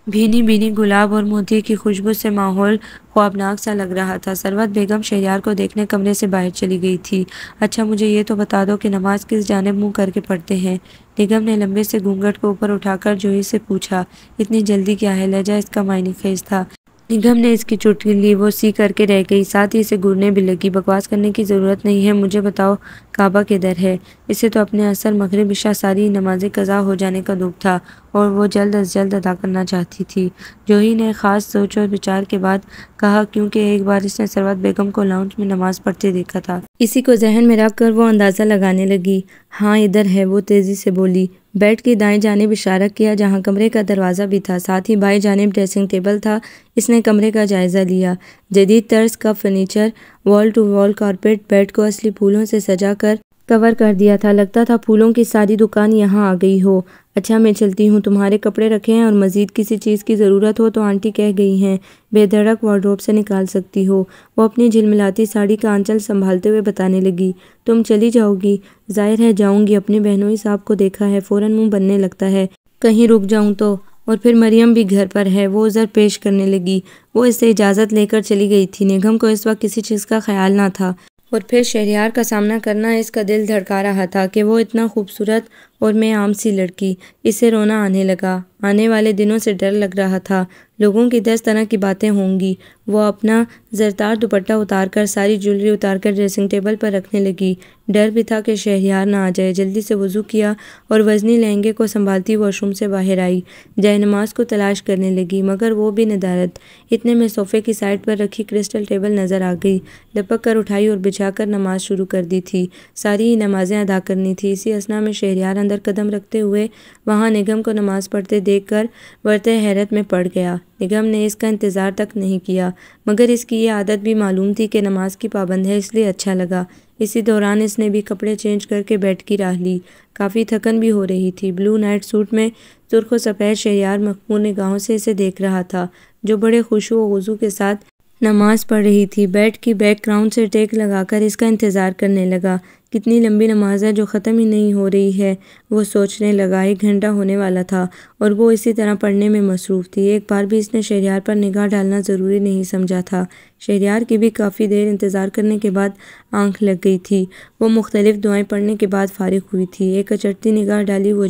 भीनी भीनी गुलाब और मोती की खुशबू से माहौल ख्वाबनाक सा लग रहा था सरवत बेगम शहरियार को देखने कमरे से बाहर चली गई थी अच्छा मुझे ये तो बता दो कि नमाज किस जानब मुंह करके पढ़ते हैं निगम ने लंबे से घूंघट को ऊपर उठाकर जूही से पूछा इतनी जल्दी क्या है लहजा इसका मायने खेज था निगम ने इसकी चुटकी ली वो सी करके रह गई साथ ही इसे घूरने भी लगी बकवास करने की ज़रूरत नहीं है मुझे बताओ काबा किधर है इसे तो अपने असर मगरब इशा सारी नमाजें कज़ा हो जाने का दुख था और वो जल्द अज जल्द अदा करना चाहती थी जोही ने ख़ास सोच और विचार के बाद कहा क्योंकि एक बार इसने सरवत बेगम को लाउंज में नमाज पढ़ते देखा था इसी को जहन में रख कर वो अंदाज़ा लगाने लगी हाँ इधर है वो तेज़ी से बोली बेड के दाएं जानेब इशारा किया जहाँ कमरे का दरवाज़ा भी था साथ ही बाएं जानेब ड्रेसिंग टेबल था इसने कमरे का जायज़ा लिया जदीद तर्ज का furniture wall to wall carpet bed को असली फूलों से सजा कर कवर कर दिया था लगता था फूलों की सारी दुकान यहाँ आ गई हो अच्छा मैं चलती हूँ तुम्हारे कपड़े रखे हैं और मज़ीद किसी चीज़ की ज़रूरत हो तो आंटी कह गई हैं बेधड़क वार्ड्रोब से निकाल सकती हो वो अपनी झिलमिलाती साड़ी का आंचल संभालते हुए बताने लगी तुम चली जाओगी जाहिर है जाऊँगी अपने ही साहब को देखा है फ़ौर मुँह बनने लगता है कहीं रुक जाऊँ तो और फिर मरियम भी घर पर है वो उज़र पेश करने लगी वो इससे इजाज़त लेकर चली गई थी निगम को इस वक्त किसी चीज़ का ख्याल ना था और फिर शहरियार का सामना करना इसका दिल धड़का रहा था कि वो इतना खूबसूरत और मैं आम सी लड़की इसे रोना आने लगा आने वाले दिनों से डर लग रहा था लोगों की दस तरह की बातें होंगी वो अपना जरदार दुपट्टा उतार कर सारी ज्वेलरी उतार कर ड्रेसिंग टेबल पर रखने लगी डर भी था कि शहरियार ना आ जाए जल्दी से वज़ू किया और वजनी लहंगे को संभालती वॉशरूम से बाहर आई जय नमाज को तलाश करने लगी मगर वो भी नदारत इतने में सोफ़े की साइड पर रखी क्रिस्टल टेबल नज़र आ गई लपक कर उठाई और बिछा कर नमाज शुरू कर दी थी सारी नमाज़ें अदा करनी थी इसी असना में शहरियार अंदर अंदर कदम रखते हुए वहाँ निगम को नमाज़ पढ़ते देख कर बरत हैरत में पड़ गया निगम ने इसका इंतज़ार तक नहीं किया मगर इसकी ये आदत भी मालूम थी कि नमाज की पाबंद है इसलिए अच्छा लगा इसी दौरान इसने भी कपड़े चेंज करके बैठ की राह ली काफ़ी थकन भी हो रही थी ब्लू नाइट सूट में तुर्क सफ़ेद शहयार मकमूर निगाहों से इसे देख रहा था जो बड़े खुशो वज़ू के साथ नमाज़ पढ़ रही थी बेड की बैकग्राउंड से टेक लगाकर इसका इंतज़ार करने लगा कितनी लंबी नमाज है जो ख़त्म ही नहीं हो रही है वो सोचने लगा एक घंटा होने वाला था और वो इसी तरह पढ़ने में मसरूफ़ थी एक बार भी इसने शहरियार पर निगाह डालना ज़रूरी नहीं समझा था शहरियार की भी काफ़ी देर इंतज़ार करने के बाद आंख लग गई थी वो मुख्तलिफ़ दुआएं पढ़ने के बाद फारिग हुई थी एक अचटती निगाह डाली वो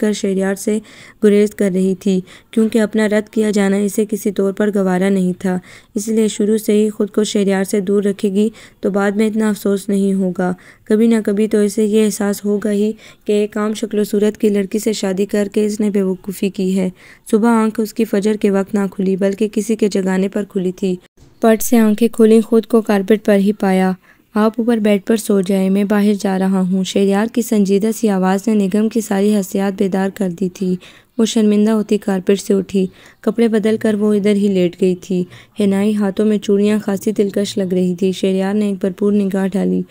कर शहरियार से गुरेज कर रही थी क्योंकि अपना रद्द किया जाना इसे किसी तौर पर गवारा नहीं था इसलिए शुरू से ही खुद को शहरियार से दूर रखेगी तो बाद में इतना अफसोस नहीं होगा कभी ना कभी तो इसे ये एहसास होगा ही कि एक आम शक्ल सूरत की लड़की से शादी करके इसने बेवकूफ़ी की है सुबह आंख उसकी फजर के वक्त ना खुली बल्कि किसी के जगाने पर खुली थी पट से आंखें खुली खुद को कारपेट पर ही पाया आप ऊपर बेड पर सो जाए मैं बाहर जा रहा हूँ शेरियार की संजीदा सी आवाज़ ने निगम की सारी हसियात बेदार कर दी थी वो शर्मिंदा होती कारपेट से उठी कपड़े बदल कर वो इधर ही लेट गई थी हिनाई हाथों में चूड़ियाँ खासी दिलकश लग रही थी शेरियार ने एक भरपूर निगाह डाली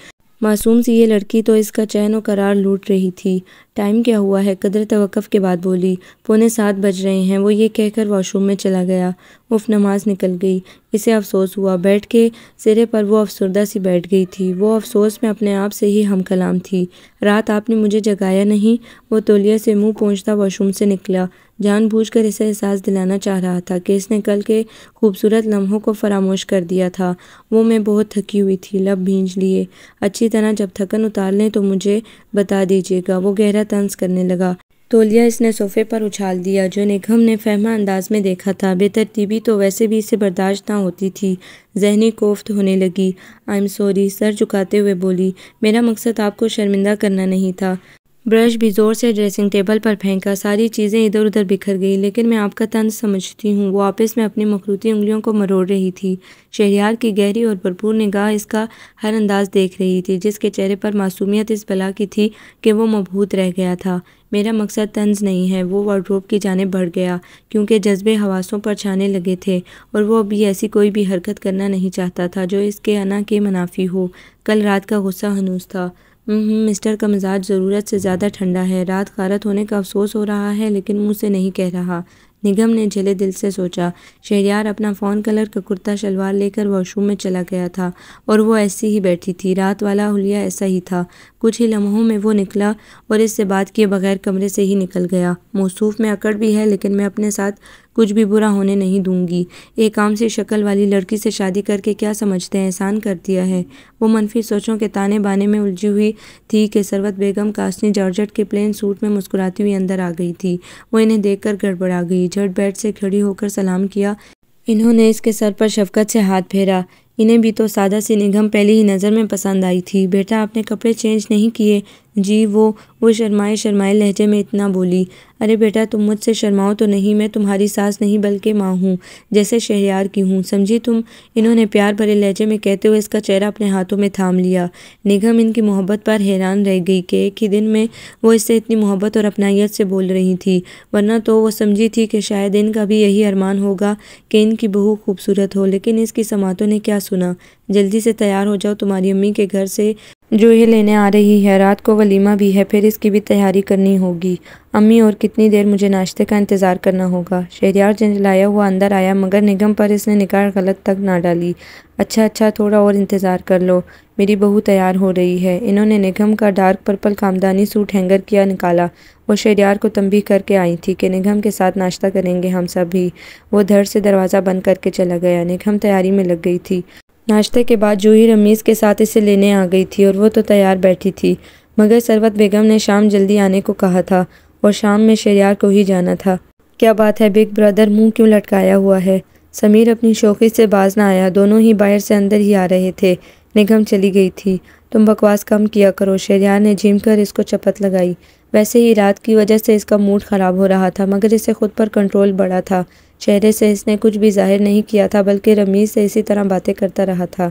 मासूम सी ये लड़की तो इसका चैन और करार लूट रही थी टाइम क्या हुआ है कदर तवक़ के बाद बोली पौने सात बज रहे हैं वो ये कहकर वॉशरूम में चला गया उफ नमाज निकल गई इसे अफसोस हुआ बैठ के सिरे पर वो अफसरदा सी बैठ गई थी वो अफसोस में अपने आप से ही हम कलाम थी रात आपने मुझे जगाया नहीं वो तोलिया से मुँह पहुँचता वॉशरूम से निकला जानबूझकर इसे एहसास दिलाना चाह रहा था कि इसने कल के खूबसूरत लम्हों को फरामोश कर दिया था वो मैं बहुत थकी हुई थी लब भींज लिए अच्छी तरह जब थकन उतार लें तो मुझे बता दीजिएगा वो गहरा तंज करने लगा तोलिया इसने सोफे पर उछाल दिया जो निगम ने फहमा अंदाज में देखा था बेतरतीबी तो वैसे भी इसे बर्दाश्त ना होती थी जहनी कोफ्त होने लगी आई एम सॉरी सर झुकाते हुए बोली मेरा मकसद आपको शर्मिंदा करना नहीं था ब्रश भी ज़ोर से ड्रेसिंग टेबल पर फेंका सारी चीज़ें इधर उधर बिखर गई लेकिन मैं आपका तंज समझती हूँ वो आपस में अपनी मखरूती उंगलियों को मरोड़ रही थी शहरियार की गहरी और भरपूर निगाह इसका हर अंदाज देख रही थी जिसके चेहरे पर मासूमियत इस बला की थी कि वो मबहूत रह गया था मेरा मकसद तंज नहीं है वो वार्ड्रोब की जाने बढ़ गया क्योंकि जज्बे हवासों पर छाने लगे थे और वो अभी ऐसी कोई भी हरकत करना नहीं चाहता था जो इसके अना के मुनाफी हो कल रात का गुस्सा हनूस था हम्म, मिस्टर का मिजाज ज़रूरत से ज़्यादा ठंडा है रात खारत होने का अफसोस हो रहा है लेकिन मुँह से नहीं कह रहा निगम ने झले दिल से सोचा शहरियार अपना फ़ोन कलर का कुर्ता शलवार लेकर वॉशरूम में चला गया था और वो ऐसी ही बैठी थी रात वाला हुलिया ऐसा ही था कुछ ही लम्हों में वो निकला और इससे बात किए बगैर कमरे से ही निकल गया मौसूफ में अकड़ भी है लेकिन मैं अपने साथ कुछ भी बुरा होने नहीं दूंगी एक आम सी शक्ल वाली लड़की से शादी करके क्या समझते हैं एहसान कर दिया है वो मनफी सोचों के ताने बाने में उलझी हुई थी कि सरवत बेगम कासनी जॉर्जट के प्लेन सूट में मुस्कुराती हुई अंदर आ गई थी वो इन्हें देखकर गड़बड़ा गई झट बैठ से खड़ी होकर सलाम किया इन्होंने इसके सर पर शफकत से हाथ फेरा इन्हें भी तो सादा सी निगम पहली ही नज़र में पसंद आई थी बेटा आपने कपड़े चेंज नहीं किए जी वो वो शर्माए शर्माए लहजे में इतना बोली अरे बेटा तुम मुझसे शर्माओ तो नहीं मैं तुम्हारी सास नहीं बल्कि माँ हूँ जैसे शहरियार की हूँ समझी तुम इन्होंने प्यार भरे लहजे में कहते हुए इसका चेहरा अपने हाथों में थाम लिया निगम इनकी मोहब्बत पर हैरान रह गई कि एक ही दिन में वो इससे इतनी मोहब्बत और अपनाइत से बोल रही थी वरना तो वो समझी थी कि शायद इनका भी यही अरमान होगा कि इनकी बहू खूबसूरत हो लेकिन इसकी समातों ने क्या सुना जल्दी से तैयार हो जाओ तुम्हारी अम्मी के घर से जो ये लेने आ रही है रात को वलीमा भी है फिर इसकी भी तैयारी करनी होगी अम्मी और कितनी देर मुझे नाश्ते का इंतज़ार करना होगा शहरियार जंजलाया हुआ अंदर आया मगर निगम पर इसने निकाह गलत तक ना डाली अच्छा अच्छा थोड़ा और इंतज़ार कर लो मेरी बहू तैयार हो रही है इन्होंने निगम का डार्क पर्पल कामदानी सूट हैंगर किया निकाला वो शहरियार को तंबी करके आई थी कि निगम के साथ नाश्ता करेंगे हम सब भी वो धड़ से दरवाज़ा बंद करके चला गया निगम तैयारी में लग गई थी नाश्ते के बाद जूही रमीज़ के साथ इसे लेने आ गई थी और वो तो तैयार बैठी थी मगर सरवत बेगम ने शाम जल्दी आने को कहा था और शाम में शेरियार को ही जाना था क्या बात है बिग ब्रदर मुंह क्यों लटकाया हुआ है समीर अपनी शौकी से बाज ना आया दोनों ही बाहर से अंदर ही आ रहे थे निगम चली गई थी तुम बकवास कम किया करो शेरियार ने झीम कर इसको चपत लगाई वैसे ही रात की वजह से इसका मूड ख़राब हो रहा था मगर इसे ख़ुद पर कंट्रोल बढ़ा था चेहरे से इसने कुछ भी जाहिर नहीं किया था बल्कि रमीज़ से इसी तरह बातें करता रहा था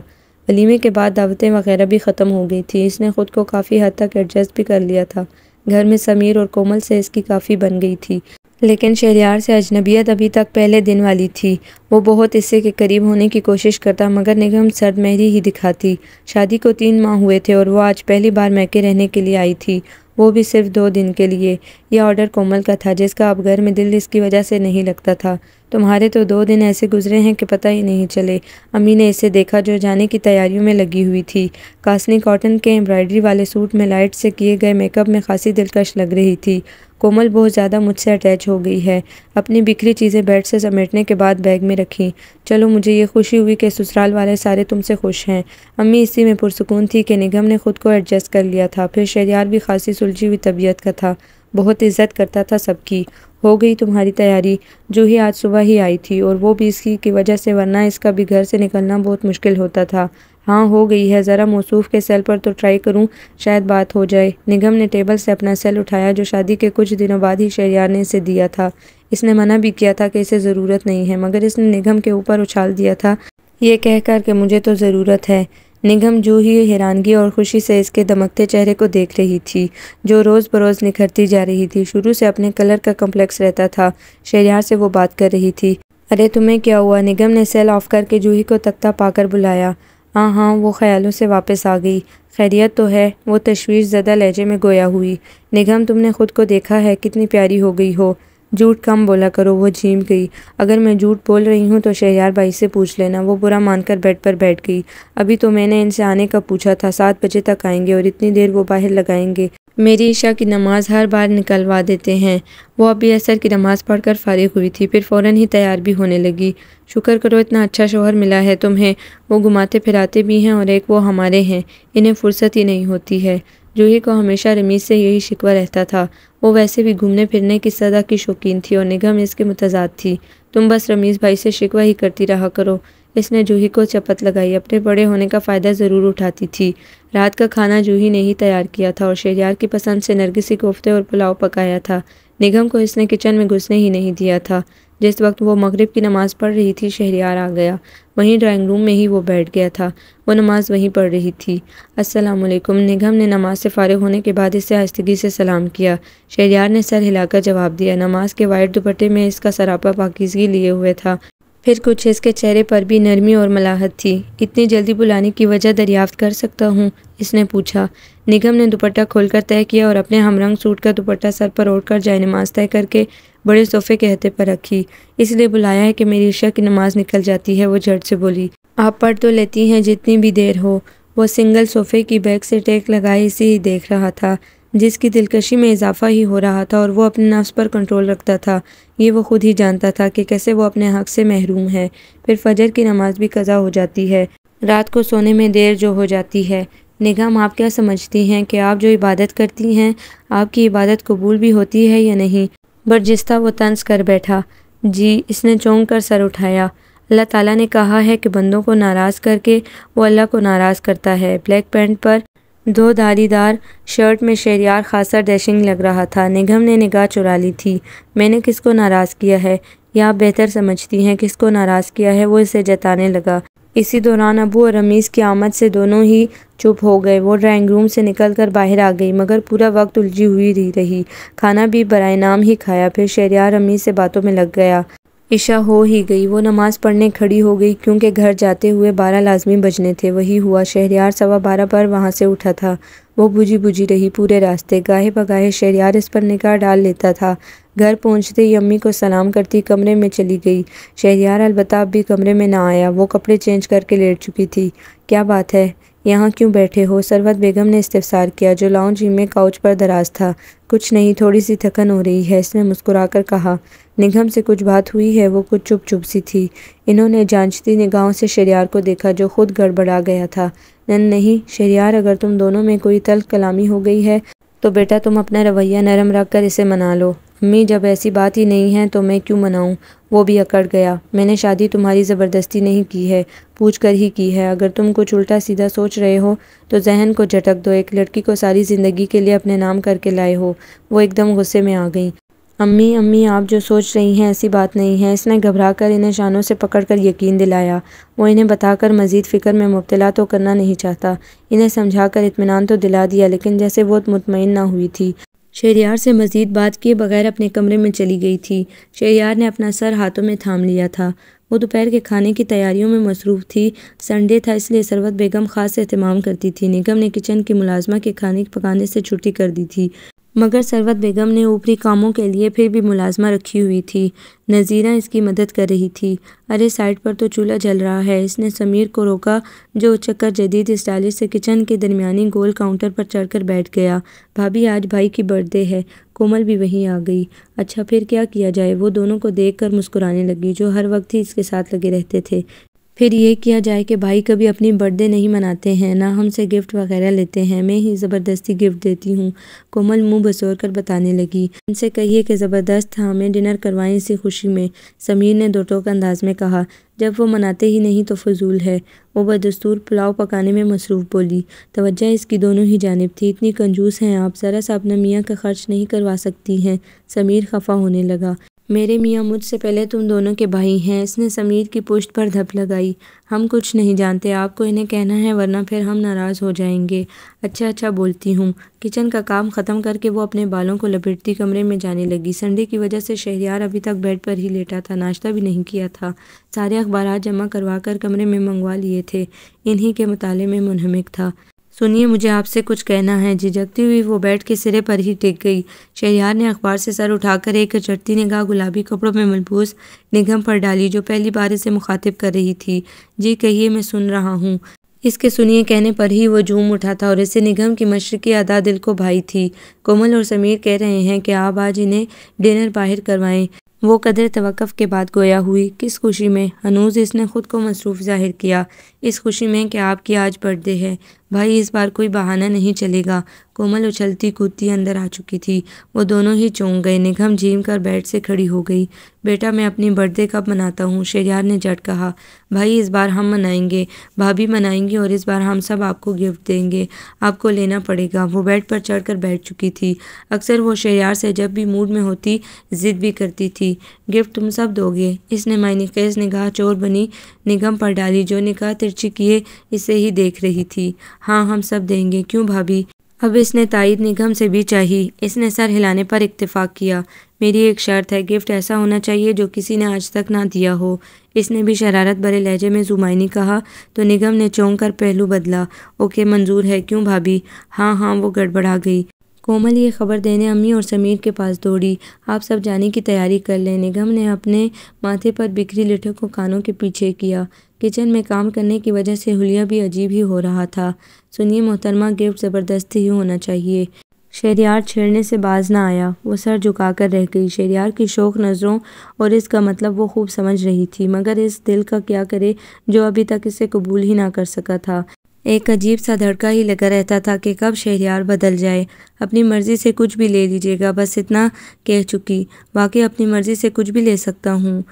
वलीमे के बाद दावतें वगैरह भी ख़त्म हो गई थी इसने ख़ुद को काफ़ी हद तक एडजस्ट भी कर लिया था घर में समीर और कोमल से इसकी काफ़ी बन गई थी लेकिन शहरियार से अजनबियत अभी तक पहले दिन वाली थी वो बहुत इससे के करीब होने की कोशिश करता मगर निगम सर्द महरी ही दिखाती शादी को तीन माह हुए थे और वो आज पहली बार मैके रहने के लिए आई थी वो भी सिर्फ दो दिन के लिए यह ऑर्डर कोमल का था जिसका अब घर में दिल इसकी वजह से नहीं लगता था तुम्हारे तो दो दिन ऐसे गुजरे हैं कि पता ही नहीं चले अम्मी ने इसे देखा जो जाने की तैयारियों में लगी हुई थी कासनी कॉटन के एम्ब्रॉयडरी वाले सूट में लाइट से किए गए मेकअप में खासी दिलकश लग रही थी कोमल बहुत ज़्यादा मुझसे अटैच हो गई है अपनी बिखरी चीज़ें बेड से समेटने के बाद बैग में रखी चलो मुझे ये खुशी हुई कि ससुराल वाले सारे तुमसे खुश हैं अम्मी इसी में पुरसकून थी कि निगम ने खुद को एडजस्ट कर लिया था फिर शहरियार भी खासी सुलझी हुई तबीयत का था बहुत इज्जत करता था सबकी हो गई तुम्हारी तैयारी जो ही आज सुबह ही आई थी और वो भी इसकी की वजह से वरना इसका भी घर से निकलना बहुत मुश्किल होता था हाँ हो गई है ज़रा मौसू के सेल पर तो ट्राई करूँ शायद बात हो जाए निगम ने टेबल से अपना सेल उठाया जो शादी के कुछ दिनों बाद ही शहरियार ने इसे दिया था इसने मना भी किया था कि इसे ज़रूरत नहीं है मगर इसने निगम के ऊपर उछाल दिया था ये कहकर कि मुझे तो ज़रूरत है निगम जो ही हैरानगी और खुशी से इसके दमकते चेहरे को देख रही थी जो रोज़ बरोज़ निखरती जा रही थी शुरू से अपने कलर का कम्प्लेक्स रहता था शहरियार से वो बात कर रही थी अरे तुम्हें क्या हुआ निगम ने सेल ऑफ करके जूही को तख्ता पाकर बुलाया हाँ हाँ वो ख्यालों से वापस आ गई खैरियत तो है वो तशवीश ज़्यादा लहजे में गोया हुई निगम तुमने ख़ुद को देखा है कितनी प्यारी हो गई हो झूठ कम बोला करो वो झीम गई अगर मैं झूठ बोल रही हूँ तो शहयार भाई से पूछ लेना वो बुरा मानकर बेड पर बैठ गई अभी तो मैंने इनसे आने का पूछा था सात बजे तक आएंगे और इतनी देर वो बाहर लगाएंगे मेरी ईशा की नमाज़ हर बार निकलवा देते हैं वो अभी असर की नमाज़ पढ़कर फारिग हुई थी फिर फ़ौर ही तैयार भी होने लगी शुक्र करो इतना अच्छा शोहर मिला है तुम्हें वो घुमाते फिराते भी हैं और एक वो हमारे हैं इन्हें फुर्सत ही नहीं होती है जूही को हमेशा रमीज़ से यही शिकवा रहता था वो वैसे भी घूमने फिरने की सदा की शौकीन थी और निगम इसके मुतजाद थी तुम बस रमीज़ भाई से शिकवा ही करती रहा करो इसने जूही को चपत लगाई अपने बड़े होने का फ़ायदा ज़रूर उठाती थी रात का खाना जूही ने ही तैयार किया था और शेरियार की पसंद से नरगिसी कोफ्ते और पुलाव पकाया था निगम को इसने किचन में घुसने ही नहीं दिया था जिस वक्त वो मगरिब की नमाज़ पढ़ रही थी शहरियार आ गया वहीं ड्राइंग रूम में ही वो बैठ गया था वो नमाज़ वहीं पढ़ रही थी अस्सलाम वालेकुम निगम ने नमाज से फ़ारिग होने के बाद इसे आस्तगी से सलाम किया शहरियार ने सर हिलाकर जवाब दिया नमाज के वाइट दुपट्टे में इसका सरापा पाकिजगी लिए हुए था फिर कुछ इसके चेहरे पर भी नरमी और मलाहत थी इतनी जल्दी बुलाने की वजह दरियाफ्त कर सकता हूँ इसने पूछा निगम ने दुपट्टा खोलकर तय किया और अपने हमरंग सूट का दुपट्टा सर पर ओढ़कर कर नमाज तय करके बड़े सोफ़े के हथे पर रखी इसलिए बुलाया है कि मेरी ईशा की नमाज निकल जाती है वो झट से बोली आप पढ़ तो लेती हैं जितनी भी देर हो वो सिंगल सोफ़े की बैग से टेक लगाए इसे ही देख रहा था जिसकी दिलकशी में इजाफा ही हो रहा था और वो अपने नफ्स पर कंट्रोल रखता था ये वो खुद ही जानता था कि कैसे वो अपने हक से महरूम है फिर फजर की नमाज भी कज़ा हो जाती है रात को सोने में देर जो हो जाती है निगम आप क्या समझती हैं कि आप जो इबादत करती हैं आपकी इबादत कबूल भी होती है या नहीं बरजिस्ता वो तंज कर बैठा जी इसने चौंक कर सर उठाया अल्लाह ताला ने कहा है कि बंदों को नाराज़ करके वो अल्लाह को नाराज़ करता है ब्लैक पैंट पर दो धारीदार शर्ट में शेरियार खासा डैशिंग लग रहा था निगम ने निगाह चुरा ली थी मैंने किसको नाराज़ किया है या आप बेहतर समझती हैं किसको नाराज़ किया है वो इसे जताने लगा इसी दौरान अबू और रमीज़ की आमद से दोनों ही चुप हो गए वो ड्राइंग रूम से निकल कर बाहर आ गई मगर पूरा वक्त उलझी हुई रही खाना भी बरए नाम ही खाया फिर शहरियार रमीज़ से बातों में लग गया इशा हो ही गई वो नमाज़ पढ़ने खड़ी हो गई क्योंकि घर जाते हुए बारह लाजमी बजने थे वही हुआ शहरियार सवा बारह पर वहाँ से उठा था वो बुझी बुझी रही पूरे रास्ते गाहे बगाहे शहरियार इस पर निकाह डाल लेता था घर पहुँचते ही अम्मी को सलाम करती कमरे में चली गई शहरियार अलबत्ता अब भी कमरे में ना आया वो कपड़े चेंज करके लेट चुकी थी क्या बात है यहाँ क्यों बैठे हो सरवत बेगम ने इस्तेफ़सार किया जो लाउंज में काउच पर दराज था कुछ नहीं थोड़ी सी थकन हो रही है इसने मुस्कुराकर कहा निगम से कुछ बात हुई है वो कुछ चुप चुप सी थी इन्होंने जांचती निगाहों से शरियार को देखा जो खुद गड़बड़ा गया था नन नहीं शरियार अगर तुम दोनों में कोई तल कलामी हो गई है तो बेटा तुम अपना रवैया नरम रख कर इसे मना लो अम्मी जब ऐसी बात ही नहीं है तो मैं क्यों मनाऊँ वो भी अकड़ गया मैंने शादी तुम्हारी ज़बरदस्ती नहीं की है पूछ कर ही की है अगर तुम कुछ उल्टा सीधा सोच रहे हो तो जहन को झटक दो एक लड़की को सारी ज़िंदगी के लिए अपने नाम करके लाए हो वो एकदम गुस्से में आ गई अम्मी अम्मी आप जो सोच रही हैं ऐसी बात नहीं है इसने घबरा कर इन्हें शानों से पकड़कर यकीन दिलाया वो इन्हें बताकर मज़ीद फ़िक्र में मुबतला तो करना नहीं चाहता इन्हें समझाकर इत्मीनान तो दिला दिया लेकिन जैसे वो मुतमिन ना हुई थी शहरियार से मज़ीद बात किए बगैर अपने कमरे में चली गई थी शहरियार ने अपना सर हाथों में थाम लिया था वो दोपहर के खाने की तैयारियों में मसरूफ़ थी संडे था इसलिए सरवत बेगम ख़ास अहतमाम करती थी निगम ने किचन की मुलाजमा के खाने पकाने से छुट्टी कर दी थी मगर सरवत बेगम ने ऊपरी कामों के लिए फिर भी मुलाजमा रखी हुई थी नज़ीरा इसकी मदद कर रही थी अरे साइड पर तो चूल्हा जल रहा है इसने समीर को रोका जो चक्कर जदीद स्टाइलिश से किचन के दरमियानी गोल काउंटर पर चढ़कर बैठ गया भाभी आज भाई की बर्थडे है कोमल भी वहीं आ गई अच्छा फिर क्या किया जाए वो दोनों को देख कर मुस्कुराने लगी जो हर वक्त ही इसके साथ लगे रहते थे फिर ये किया जाए कि भाई कभी अपनी बर्थडे नहीं मनाते हैं ना हमसे गिफ्ट वगैरह लेते हैं मैं ही ज़बरदस्ती गिफ्ट देती हूँ कोमल मुंह बसोर कर बताने लगी उनसे कहिए कि ज़बरदस्त हमें हाँ, डिनर करवाएं इसी खुशी में समीर ने दो के अंदाज में कहा जब वो मनाते ही नहीं तो फजूल है वो बदस्तूर पुलाव पकाने में मसरूफ़ बोली तोज्जह इसकी दोनों ही जानब थी इतनी कंजूस हैं आप ज़रा सा अपना मियाँ का खर्च नहीं करवा सकती हैं समीर खफा होने लगा मेरे मियाँ मुझसे पहले तुम दोनों के भाई हैं इसने समीर की पुष्ट पर धप लगाई हम कुछ नहीं जानते आपको इन्हें कहना है वरना फिर हम नाराज़ हो जाएंगे अच्छा अच्छा बोलती हूँ किचन का काम ख़त्म करके वो अपने बालों को लपेटती कमरे में जाने लगी संडे की वजह से शहरियार अभी तक बेड पर ही लेटा था नाश्ता भी नहीं किया था सारे अखबार जमा करवा कर कमरे में मंगवा लिए थे इन्हीं के मताले में मुनहमिक था सुनिए मुझे आपसे कुछ कहना है झिझकती हुई वो बैठ के सिरे पर ही टिक गई शहरियार ने अखबार से सर उठाकर एक चढ़ती निगाह गुलाबी कपड़ों में मलबूस निगम पर डाली जो पहली बार इसे मुखातिब कर रही थी जी कहिए मैं सुन रहा हूँ इसके सुनिए कहने पर ही वो झूम उठा था और इसे निगम की मशरकी अदा दिल को भाई थी कोमल और समीर कह रहे हैं कि आप आज इन्हें डिनर बाहर करवाएं वो कदर तवक़ के बाद गोया हुई किस खुशी में हनूज इसने ख़ुद को मसरूफ़ जाहिर किया इस खुशी में कि आपकी आज बर्थडे है भाई इस बार कोई बहाना नहीं चलेगा कोमल उछलती कूदती अंदर आ चुकी थी वो दोनों ही चौंक गए निगम झीम कर बेड से खड़ी हो गई बेटा मैं अपनी बर्थडे कब मनाता हूँ शेजार ने जट कहा भाई इस बार हम मनाएंगे भाभी मनाएंगे और इस बार हम सब आपको गिफ्ट देंगे आपको लेना पड़ेगा वो बेड पर चढ़कर बैठ चुकी थी अक्सर वो शेजार से जब भी मूड में होती ज़िद भी करती थी गिफ्ट तुम सब दोगे इसने कैस निगाह चोर बनी निगम पर डाली जो निकाह तिरछी किए इसे ही देख रही थी हाँ हम सब देंगे क्यों भाभी अब इसने तायद निगम से भी चाही इसने सर हिलाने पर इतफाक़ किया मेरी एक शर्त है गिफ्ट ऐसा होना चाहिए जो किसी ने आज तक ना दिया हो इसने भी शरारत भरे लहजे में जुमाइनी कहा तो निगम ने चौंक कर पहलू बदला ओके मंजूर है क्यों भाभी हाँ हाँ वो गड़बड़ा गई कोमल ये खबर देने अम्मी और समीर के पास दौड़ी आप सब जाने की तैयारी कर लें निगम ने अपने माथे पर बिखरी लिठों को कानों के पीछे किया किचन में काम करने की वजह से हुलिया भी अजीब ही हो रहा था सुनिए मोहतरमा गिफ्ट ज़बरदस्ती ही होना चाहिए शहरियार छेड़ने से बाज ना आया वो सर झुकाकर रह गई शहरियार की शोक नज़रों और इसका मतलब वो खूब समझ रही थी मगर इस दिल का क्या करे जो अभी तक इसे कबूल ही ना कर सका था एक अजीब सा धड़का ही लगा रहता था कि कब शहरियार बदल जाए अपनी मर्ज़ी से कुछ भी ले लीजिएगा बस इतना कह चुकी वाकई अपनी मर्ज़ी से कुछ भी ले सकता हूँ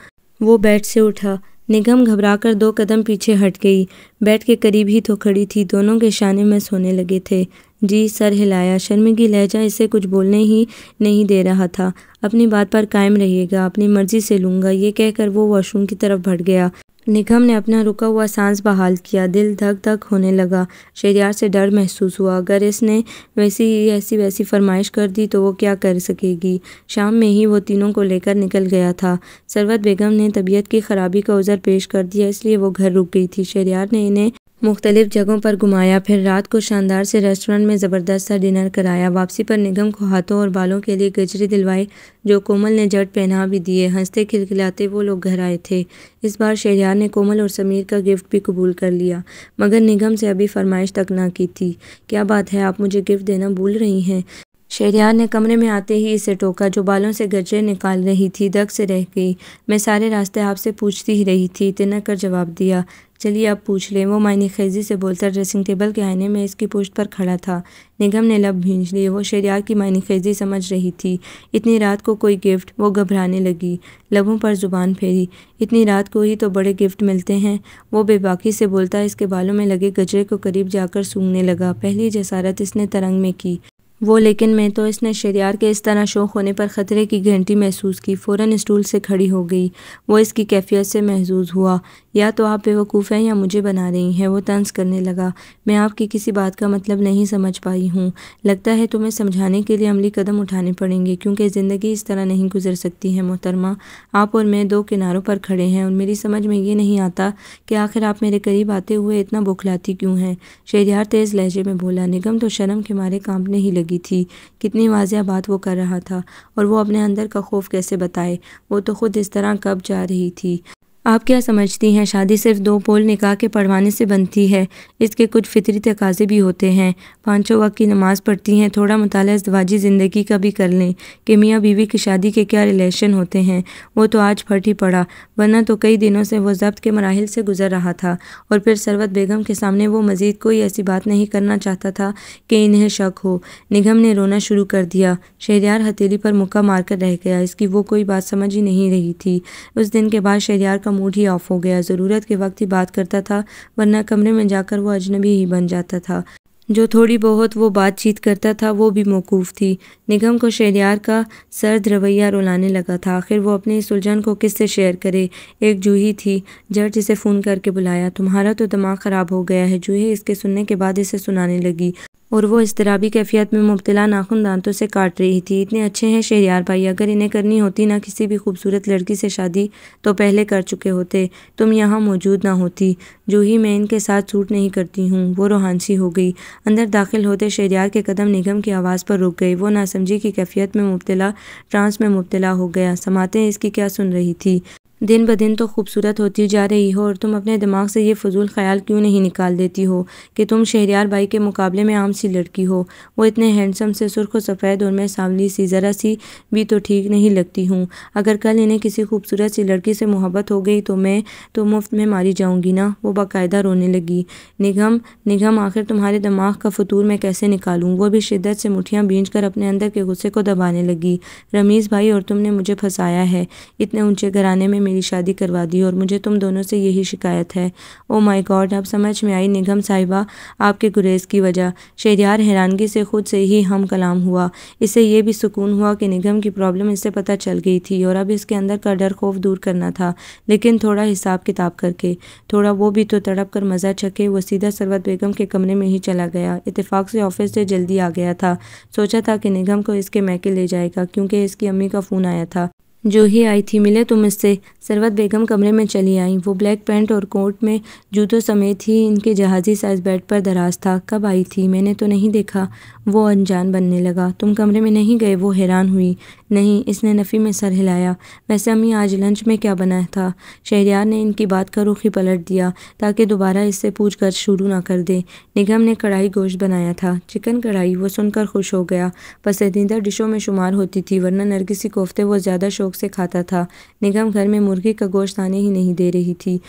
वो बेड से उठा निगम घबराकर दो कदम पीछे हट गई बैठ के करीब ही तो खड़ी थी दोनों के शाने में सोने लगे थे जी सर हिलाया शर्मिगी लहजा इसे कुछ बोलने ही नहीं दे रहा था अपनी बात पर कायम रहिएगा अपनी मर्जी से लूँगा ये कहकर वो वॉशरूम की तरफ भट गया निगम ने अपना रुका हुआ सांस बहाल किया दिल धक धक होने लगा शेरियार से डर महसूस हुआ अगर इसने वैसी ऐसी वैसी फरमाइश कर दी तो वो क्या कर सकेगी शाम में ही वो तीनों को लेकर निकल गया था सरवत बेगम ने तबीयत की खराबी का उज़र पेश कर दिया इसलिए वो घर रुक गई थी शेरियार ने इन्हें मुख्तलिफ जगहों पर घुमाया फिर रात को शानदार से रेस्टोरेंट में ज़बरदस्त सा डिनर कराया वापसी पर निगम को हाथों और बालों के लिए गजरी दिलवाई जो कोमल ने जट पहना भी दिए हंसते खिलखिलाते वो लोग घर आए थे इस बार शहरियार ने कोमल और समीर का गिफ्ट भी कबूल कर लिया मगर निगम से अभी फरमाइश तक ना की थी क्या बात है आप मुझे गिफ्ट देना भूल रही हैं शहरियार ने कमरे में आते ही इसे टोका जो बालों से गजरे निकाल रही थी दग से रह गई मैं सारे रास्ते आपसे पूछती ही रही थी तिनक कर जवाब दिया चलिए आप पूछ लें वो मायने खेजी से बोलता ड्रेसिंग टेबल के आईने में इसकी पोस्ट पर खड़ा था निगम ने लब भींच लिए वो शेरियार की मायने खेजी समझ रही थी इतनी रात को कोई गिफ्ट वो घबराने लगी लबों पर ज़ुबान फेरी इतनी रात को ही तो बड़े गिफ्ट मिलते हैं वो बेबाकी से बोलता इसके बालों में लगे गजरे को करीब जाकर सूंघने लगा पहली जसारत इसने तरंग में की वो लेकिन मैं तो इसने शरियार के इस तरह शौक होने पर ख़तरे की घंटी महसूस की फ़ौरन स्टूल से खड़ी हो गई वो इसकी कैफियत से महजूज हुआ या तो आप बेवकूफ़ हैं या मुझे बना रही हैं वो तंज करने लगा मैं आपकी किसी बात का मतलब नहीं समझ पाई हूँ लगता है तुम्हें समझाने के लिए अमली कदम उठाने पड़ेंगे क्योंकि ज़िंदगी इस तरह नहीं गुजर सकती है मोहतरमा आप और मैं दो किनारों पर खड़े हैं और मेरी समझ में ये नहीं आता कि आखिर आप मेरे करीब आते हुए इतना बुखलाती क्यों हैं शहरियार तेज़ लहजे में बोला निगम तो शर्म के मारे कांपने ही लगी थी कितनी वाजिया बात वो कर रहा था और वो अपने अंदर का खौफ कैसे बताए वो तो खुद इस तरह कब जा रही थी आप क्या समझती हैं शादी सिर्फ दो पोल निकाह के पढ़वाने से बनती है इसके कुछ फितरी तकाजे भी होते हैं पाँचों वक्त की नमाज़ पढ़ती हैं थोड़ा मताल अजवाजी ज़िंदगी का भी कर लें कि मियाँ बीवी की शादी के क्या रिलेशन होते हैं वो तो आज फट ही पड़ा वरना तो कई दिनों से वो जब्त के मराहल से गुजर रहा था और फिर सरवत बेगम के सामने वो मज़ीद कोई ऐसी बात नहीं करना चाहता था कि इन्हें शक हो निगम ने रोना शुरू कर दिया शहरियार हथेली पर मुक्का मारकर रह गया इसकी वो कोई बात समझ ही नहीं रही थी उस दिन के बाद शहरियार का मूड ही ऑफ़ हो गया ज़रूरत के वक्त ही बात करता था वरना कमरे में जाकर वो अजनबी ही बन जाता था जो थोड़ी बहुत वो बातचीत करता था वो भी मौकूफ़ थी निगम को शहरियार का सर्द रवैया रुलाने लगा था आखिर वो अपने इस उलझन को किससे शेयर करे एक जूही थी जट जिसे फ़ोन करके बुलाया तुम्हारा तो दिमाग ख़राब हो गया है जूही इसके सुनने के बाद इसे सुनाने लगी और वो इसतराबी कैफियत में मुबतला नाखून दांतों से काट रही थी इतने अच्छे हैं शहरियार भाई अगर इन्हें करनी होती ना किसी भी खूबसूरत लड़की से शादी तो पहले कर चुके होते तुम यहाँ मौजूद ना होती जो ही मैं इनके साथ सूट नहीं करती हूँ वो रोहानसी हो गई अंदर दाखिल होते शेरियार के कदम निगम की आवाज़ पर रुक गई वो नासमझी की कैफियत में मुबतला ट्रांस में मुबतला हो गया समातें इसकी क्या सुन रही थी दिन ब दिन तो खूबसूरत होती जा रही हो और तुम अपने दिमाग से ये फजूल ख्याल क्यों नहीं निकाल देती हो कि तुम शहरियार भाई के मुकाबले में आम सी लड़की हो वो इतने हैंडसम से सुर्ख व सफ़ेद और मैं सांवली सी ज़रा सी भी तो ठीक नहीं लगती हूँ अगर कल इन्हें किसी खूबसूरत सी लड़की से मोहब्बत हो गई तो मैं तो मुफ्त में मारी जाऊँगी ना वो बाकायदा रोने लगी निगम निगम आखिर तुम्हारे दिमाग का फतूर मैं कैसे निकालूँ वो भी शिद्दत से मुठियाँ बीज कर अपने अंदर के गुस्से को दबाने लगी रमीज़ भाई और तुमने मुझे फंसाया है इतने ऊँचे घराने में मेरी शादी करवा दी और मुझे तुम दोनों से यही शिकायत है ओ माई गॉड अब समझ में आई निगम साहिबा आपके गुरेज की वजह शहरियार हैरानगी से खुद से ही हम कलाम हुआ इसे यह भी सुकून हुआ कि निगम की प्रॉब्लम इससे पता चल गई थी और अब इसके अंदर का डर खौफ दूर करना था लेकिन थोड़ा हिसाब किताब करके थोड़ा वो भी तो तड़प कर मज़ा छके वो सीधा सरवत बेगम के कमरे में ही चला गया इतफाक़ से ऑफिस से जल्दी आ गया था सोचा था कि निगम को इसके मैके ले जाएगा क्योंकि इसकी अम्मी का फ़ोन आया था जो ही आई थी मिले तुम इससे सरवत बेगम कमरे में चली आई वो ब्लैक पैंट और कोट में जूतों समेत ही इनके जहाज़ी साइज़ बेड पर दराज था कब आई थी मैंने तो नहीं देखा वो अनजान बनने लगा तुम कमरे में नहीं गए वो हैरान हुई नहीं इसने नफ़ी में सर हिलाया वैसे अम्मी आज लंच में क्या बनाया था शहरियार ने इनकी बात का रुख ही पलट दिया ताकि दोबारा इससे पूछ कर शुरू ना कर दे निगम ने कढ़ाई गोश्त बनाया था चिकन कढ़ाई वो सुनकर खुश हो गया पसंदीदा डिशों में शुमार होती थी वरना नरगिसी कोफ्ते वो ज़्यादा शौक से खाता था निगम घर में मुर्गी का गोश्त आने ही नहीं दे रही थी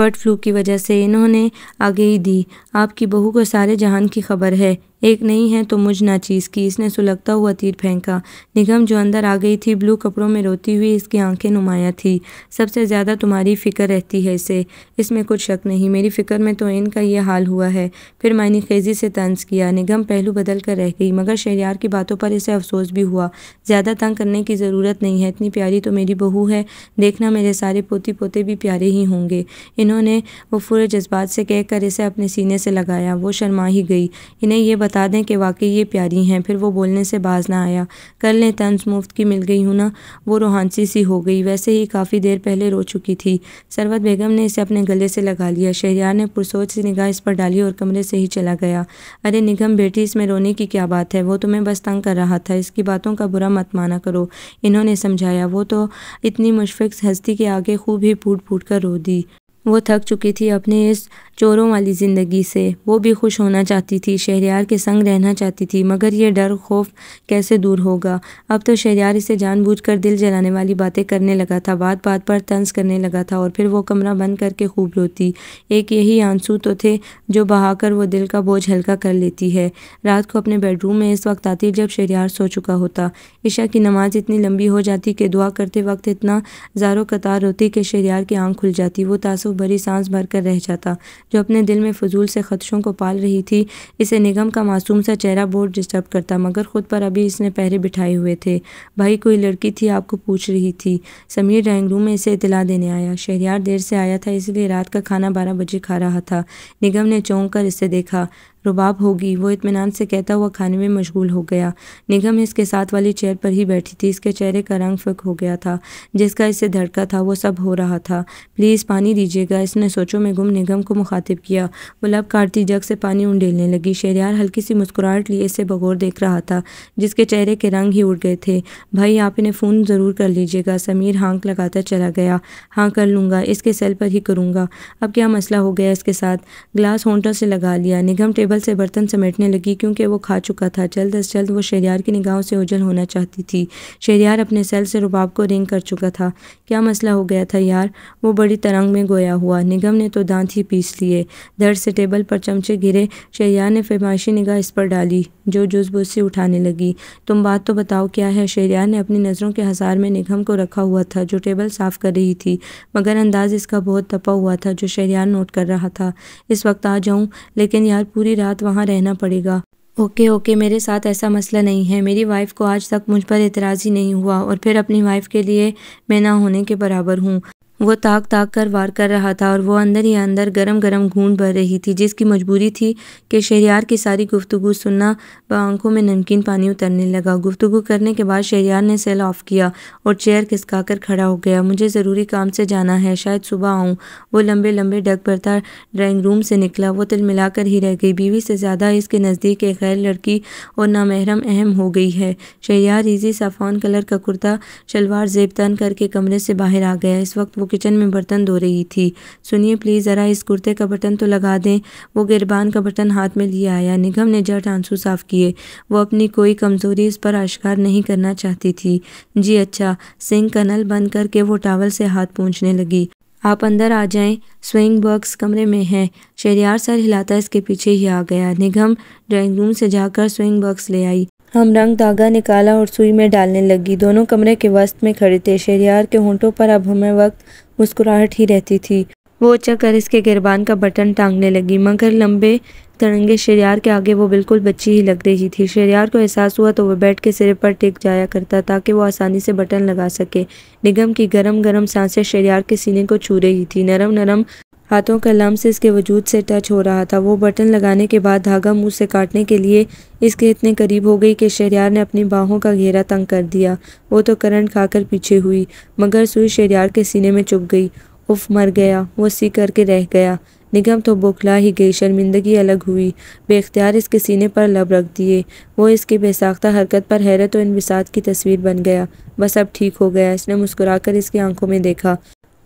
बर्ड फ्लू की वजह से इन्होंने आगे ही दी आपकी बहू को सारे जहान की खबर है एक नहीं है तो मुझ नाचीज़ की इसने सुलगता हुआ तीर फेंका निगम जो अंदर आ गई थी ब्लू कपड़ों में रोती हुई इसकी आंखें नुमाया थी सबसे ज़्यादा तुम्हारी फ़िक्र रहती है इसे इसमें कुछ शक नहीं मेरी फ़िक्र में तो इनका यह हाल हुआ है फिर मैंने खेजी से तंज किया निगम पहलू बदल कर रह गई मगर शहरियार की बातों पर इसे अफसोस भी हुआ ज़्यादा तंग करने की ज़रूरत नहीं है इतनी प्यारी तो मेरी बहू है देखना मेरे सारे पोती पोते भी प्यारे ही होंगे इन्होंने वो पूरे जज्बात से कहकर इसे अपने सीने से लगाया वो शर्मा ही गई इन्हें यह बता बता दें कि वाकई ये प्यारी हैं फिर वो बोलने से बाज ना आया कर लें तंज मुफ्त की मिल गई हूँ ना वो रोहानसी सी हो गई वैसे ही काफ़ी देर पहले रो चुकी थी सरवत बेगम ने इसे अपने गले से लगा लिया शहरियार ने पुरसोच सी निगाह इस पर डाली और कमरे से ही चला गया अरे निगम बेटी इसमें रोने की क्या बात है वो तुम्हें बस तंग कर रहा था इसकी बातों का बुरा मत माना करो इन्होंने समझाया वो तो इतनी मुशफ़ हस्ती के आगे खूब ही फूट फूट कर रो दी वो थक चुकी थी अपने इस चोरों वाली ज़िंदगी से वो भी खुश होना चाहती थी शहरियार के संग रहना चाहती थी मगर ये डर खौफ कैसे दूर होगा अब तो शहरियार इसे जानबूझकर दिल जलाने वाली बातें करने लगा था बात बात पर तंज करने लगा था और फिर वो कमरा बंद करके खूब रोती एक यही आंसू तो थे जो बहाकर वो दिल का बोझ हल्का कर लेती है रात को अपने बेडरूम में इस वक्त आती जब शहरियार सो चुका होता ईशा की नमाज़ इतनी लंबी हो जाती कि दुआ करते वक्त इतना ज़ारो कतार रोती कि शहरियार की आँख खुल जाती वो तासुब भरी सांस भरकर रह जाता जो अपने दिल में फजूल से ख़दशों को पाल रही थी इसे निगम का मासूम सा चेहरा बहुत डिस्टर्ब करता मगर ख़ुद पर अभी इसने पहरे बिठाए हुए थे भाई कोई लड़की थी आपको पूछ रही थी समीर ड्राइंग रूम में इसे इतला देने आया शहरियार देर से आया था इसलिए रात का खाना बारह बजे खा रहा था निगम ने चौंक कर इसे देखा रुबाब होगी वो इतमान से कहता हुआ खाने में मशगूल हो गया निगम इसके साथ वाली चेयर पर ही बैठी थी इसके चेहरे का रंग फिक हो गया था जिसका इसे धड़का था वो सब हो रहा था प्लीज़ पानी दीजिएगा इसने सोचों में गुम निगम को मुखातिब किया वो लब काटती जग से पानी उंडेलने लगी शेरियार हल्की सी मुस्कुराहट लिए इसे बगौर देख रहा था जिसके चेहरे के रंग ही उड़ गए थे भाई आप इन्हें फ़ोन ज़रूर कर लीजिएगा समीर हाँक लगाता चला गया हाँ कर लूँगा इसके सेल पर ही करूँगा अब क्या मसला हो गया इसके साथ ग्लास होंटों से लगा लिया निगम टेबल टेबल से बर्तन समेटने लगी क्योंकि वो खा चुका था जल्द अज जल्द वो शहरियार की निगाहों से उजल होना चाहती थी शहरियार अपने सेल से रुबाब को रिंग कर चुका था क्या मसला हो गया था यार वो बड़ी तरंग में गोया हुआ निगम ने तो दांत ही पीस लिए दर्द से टेबल पर चमचे गिरे शहरियार ने फरमाइशी निगाह इस पर डाली जो जुज्ब उससे उठाने लगी तुम बात तो बताओ क्या है शहरियार ने अपनी नज़रों के हज़ार में निगम को रखा हुआ था जो टेबल साफ़ कर रही थी मगर अंदाज़ इसका बहुत तपा हुआ था जो शहरियार नोट कर रहा था इस वक्त आ जाऊँ लेकिन यार पूरी रात वहाँ रहना पड़ेगा ओके ओके मेरे साथ ऐसा मसला नहीं है मेरी वाइफ को आज तक मुझ पर एतराज़ ही नहीं हुआ और फिर अपनी वाइफ के लिए मैं ना होने के बराबर हूँ वो ताक ताक कर वार कर रहा था और वो अंदर ही अंदर गरम गरम घून भर रही थी जिसकी मजबूरी थी कि शहरियार की सारी गुफ्तु सुनना व आंखों में नमकीन पानी उतरने लगा गुफ्तु करने के बाद शहरियार ने सेल ऑफ किया और चेयर खिसका कर खड़ा हो गया मुझे ज़रूरी काम से जाना है शायद सुबह आऊँ वो लंबे लंबे डग भरता ड्राइंग रूम से निकला वो तिल मिलाकर ही रह गई बीवी से ज़्यादा इसके नज़दीक एक गैर लड़की और नामहरम अहम हो गई है शहरियार ईजी साफान कलर का कुर्ता शलवार जेब तन करके कमरे से बाहर आ गया इस वक्त वो किचन में बर्तन धो रही थी सुनिए प्लीज़ ज़रा इस कुर्ते का बटन तो लगा दें वो गिरबान का बटन हाथ में लिए आया निगम ने जट आंसू साफ़ किए वो अपनी कोई कमज़ोरी इस पर आश्कार नहीं करना चाहती थी जी अच्छा सिंह का नल बंद करके वो टावल से हाथ पहुँचने लगी आप अंदर आ जाएं स्विंग बॉक्स कमरे में है शेरियार सर हिलाता इसके पीछे ही आ गया निगम ड्राइंग रूम से जाकर स्विंग बॉक्स ले आई हम रंग धागा निकाला और सुई में डालने लगी दोनों कमरे के वस्त में खड़े थे शहरियार के होंठों पर अब हमें वक्त मुस्कुराहट ही रहती थी वो चक्कर इसके गिरबान का बटन टांगने लगी मगर लंबे तरंगे शरियार के आगे वो बिल्कुल बच्ची ही लग रही थी शरियार को एहसास हुआ तो वह बैठ के सिरे पर टेक जाया करता ताकि वो आसानी से बटन लगा सके निगम की गरम गरम सांसें शरियार के सीने को छू रही थी नरम नरम हाथों का से इसके वजूद से टच हो रहा था वो बटन लगाने के बाद धागा मुंह से काटने के लिए इसके इतने करीब हो गई कि शहरियार ने अपनी बाहों का घेरा तंग कर दिया वो तो करंट खाकर पीछे हुई मगर सुई शहरियार के सीने में चुप गई उफ मर गया वो सी करके रह गया निगम तो बुखला ही गई शर्मिंदगी अलग हुई बेख्तियार इसके सीने पर लब रख दिए वो इसकी बेसाख्ता हरकत पर हैरत और इनबिसात की तस्वीर बन गया बस अब ठीक हो गया इसने मुस्कुराकर इसकी आंखों में देखा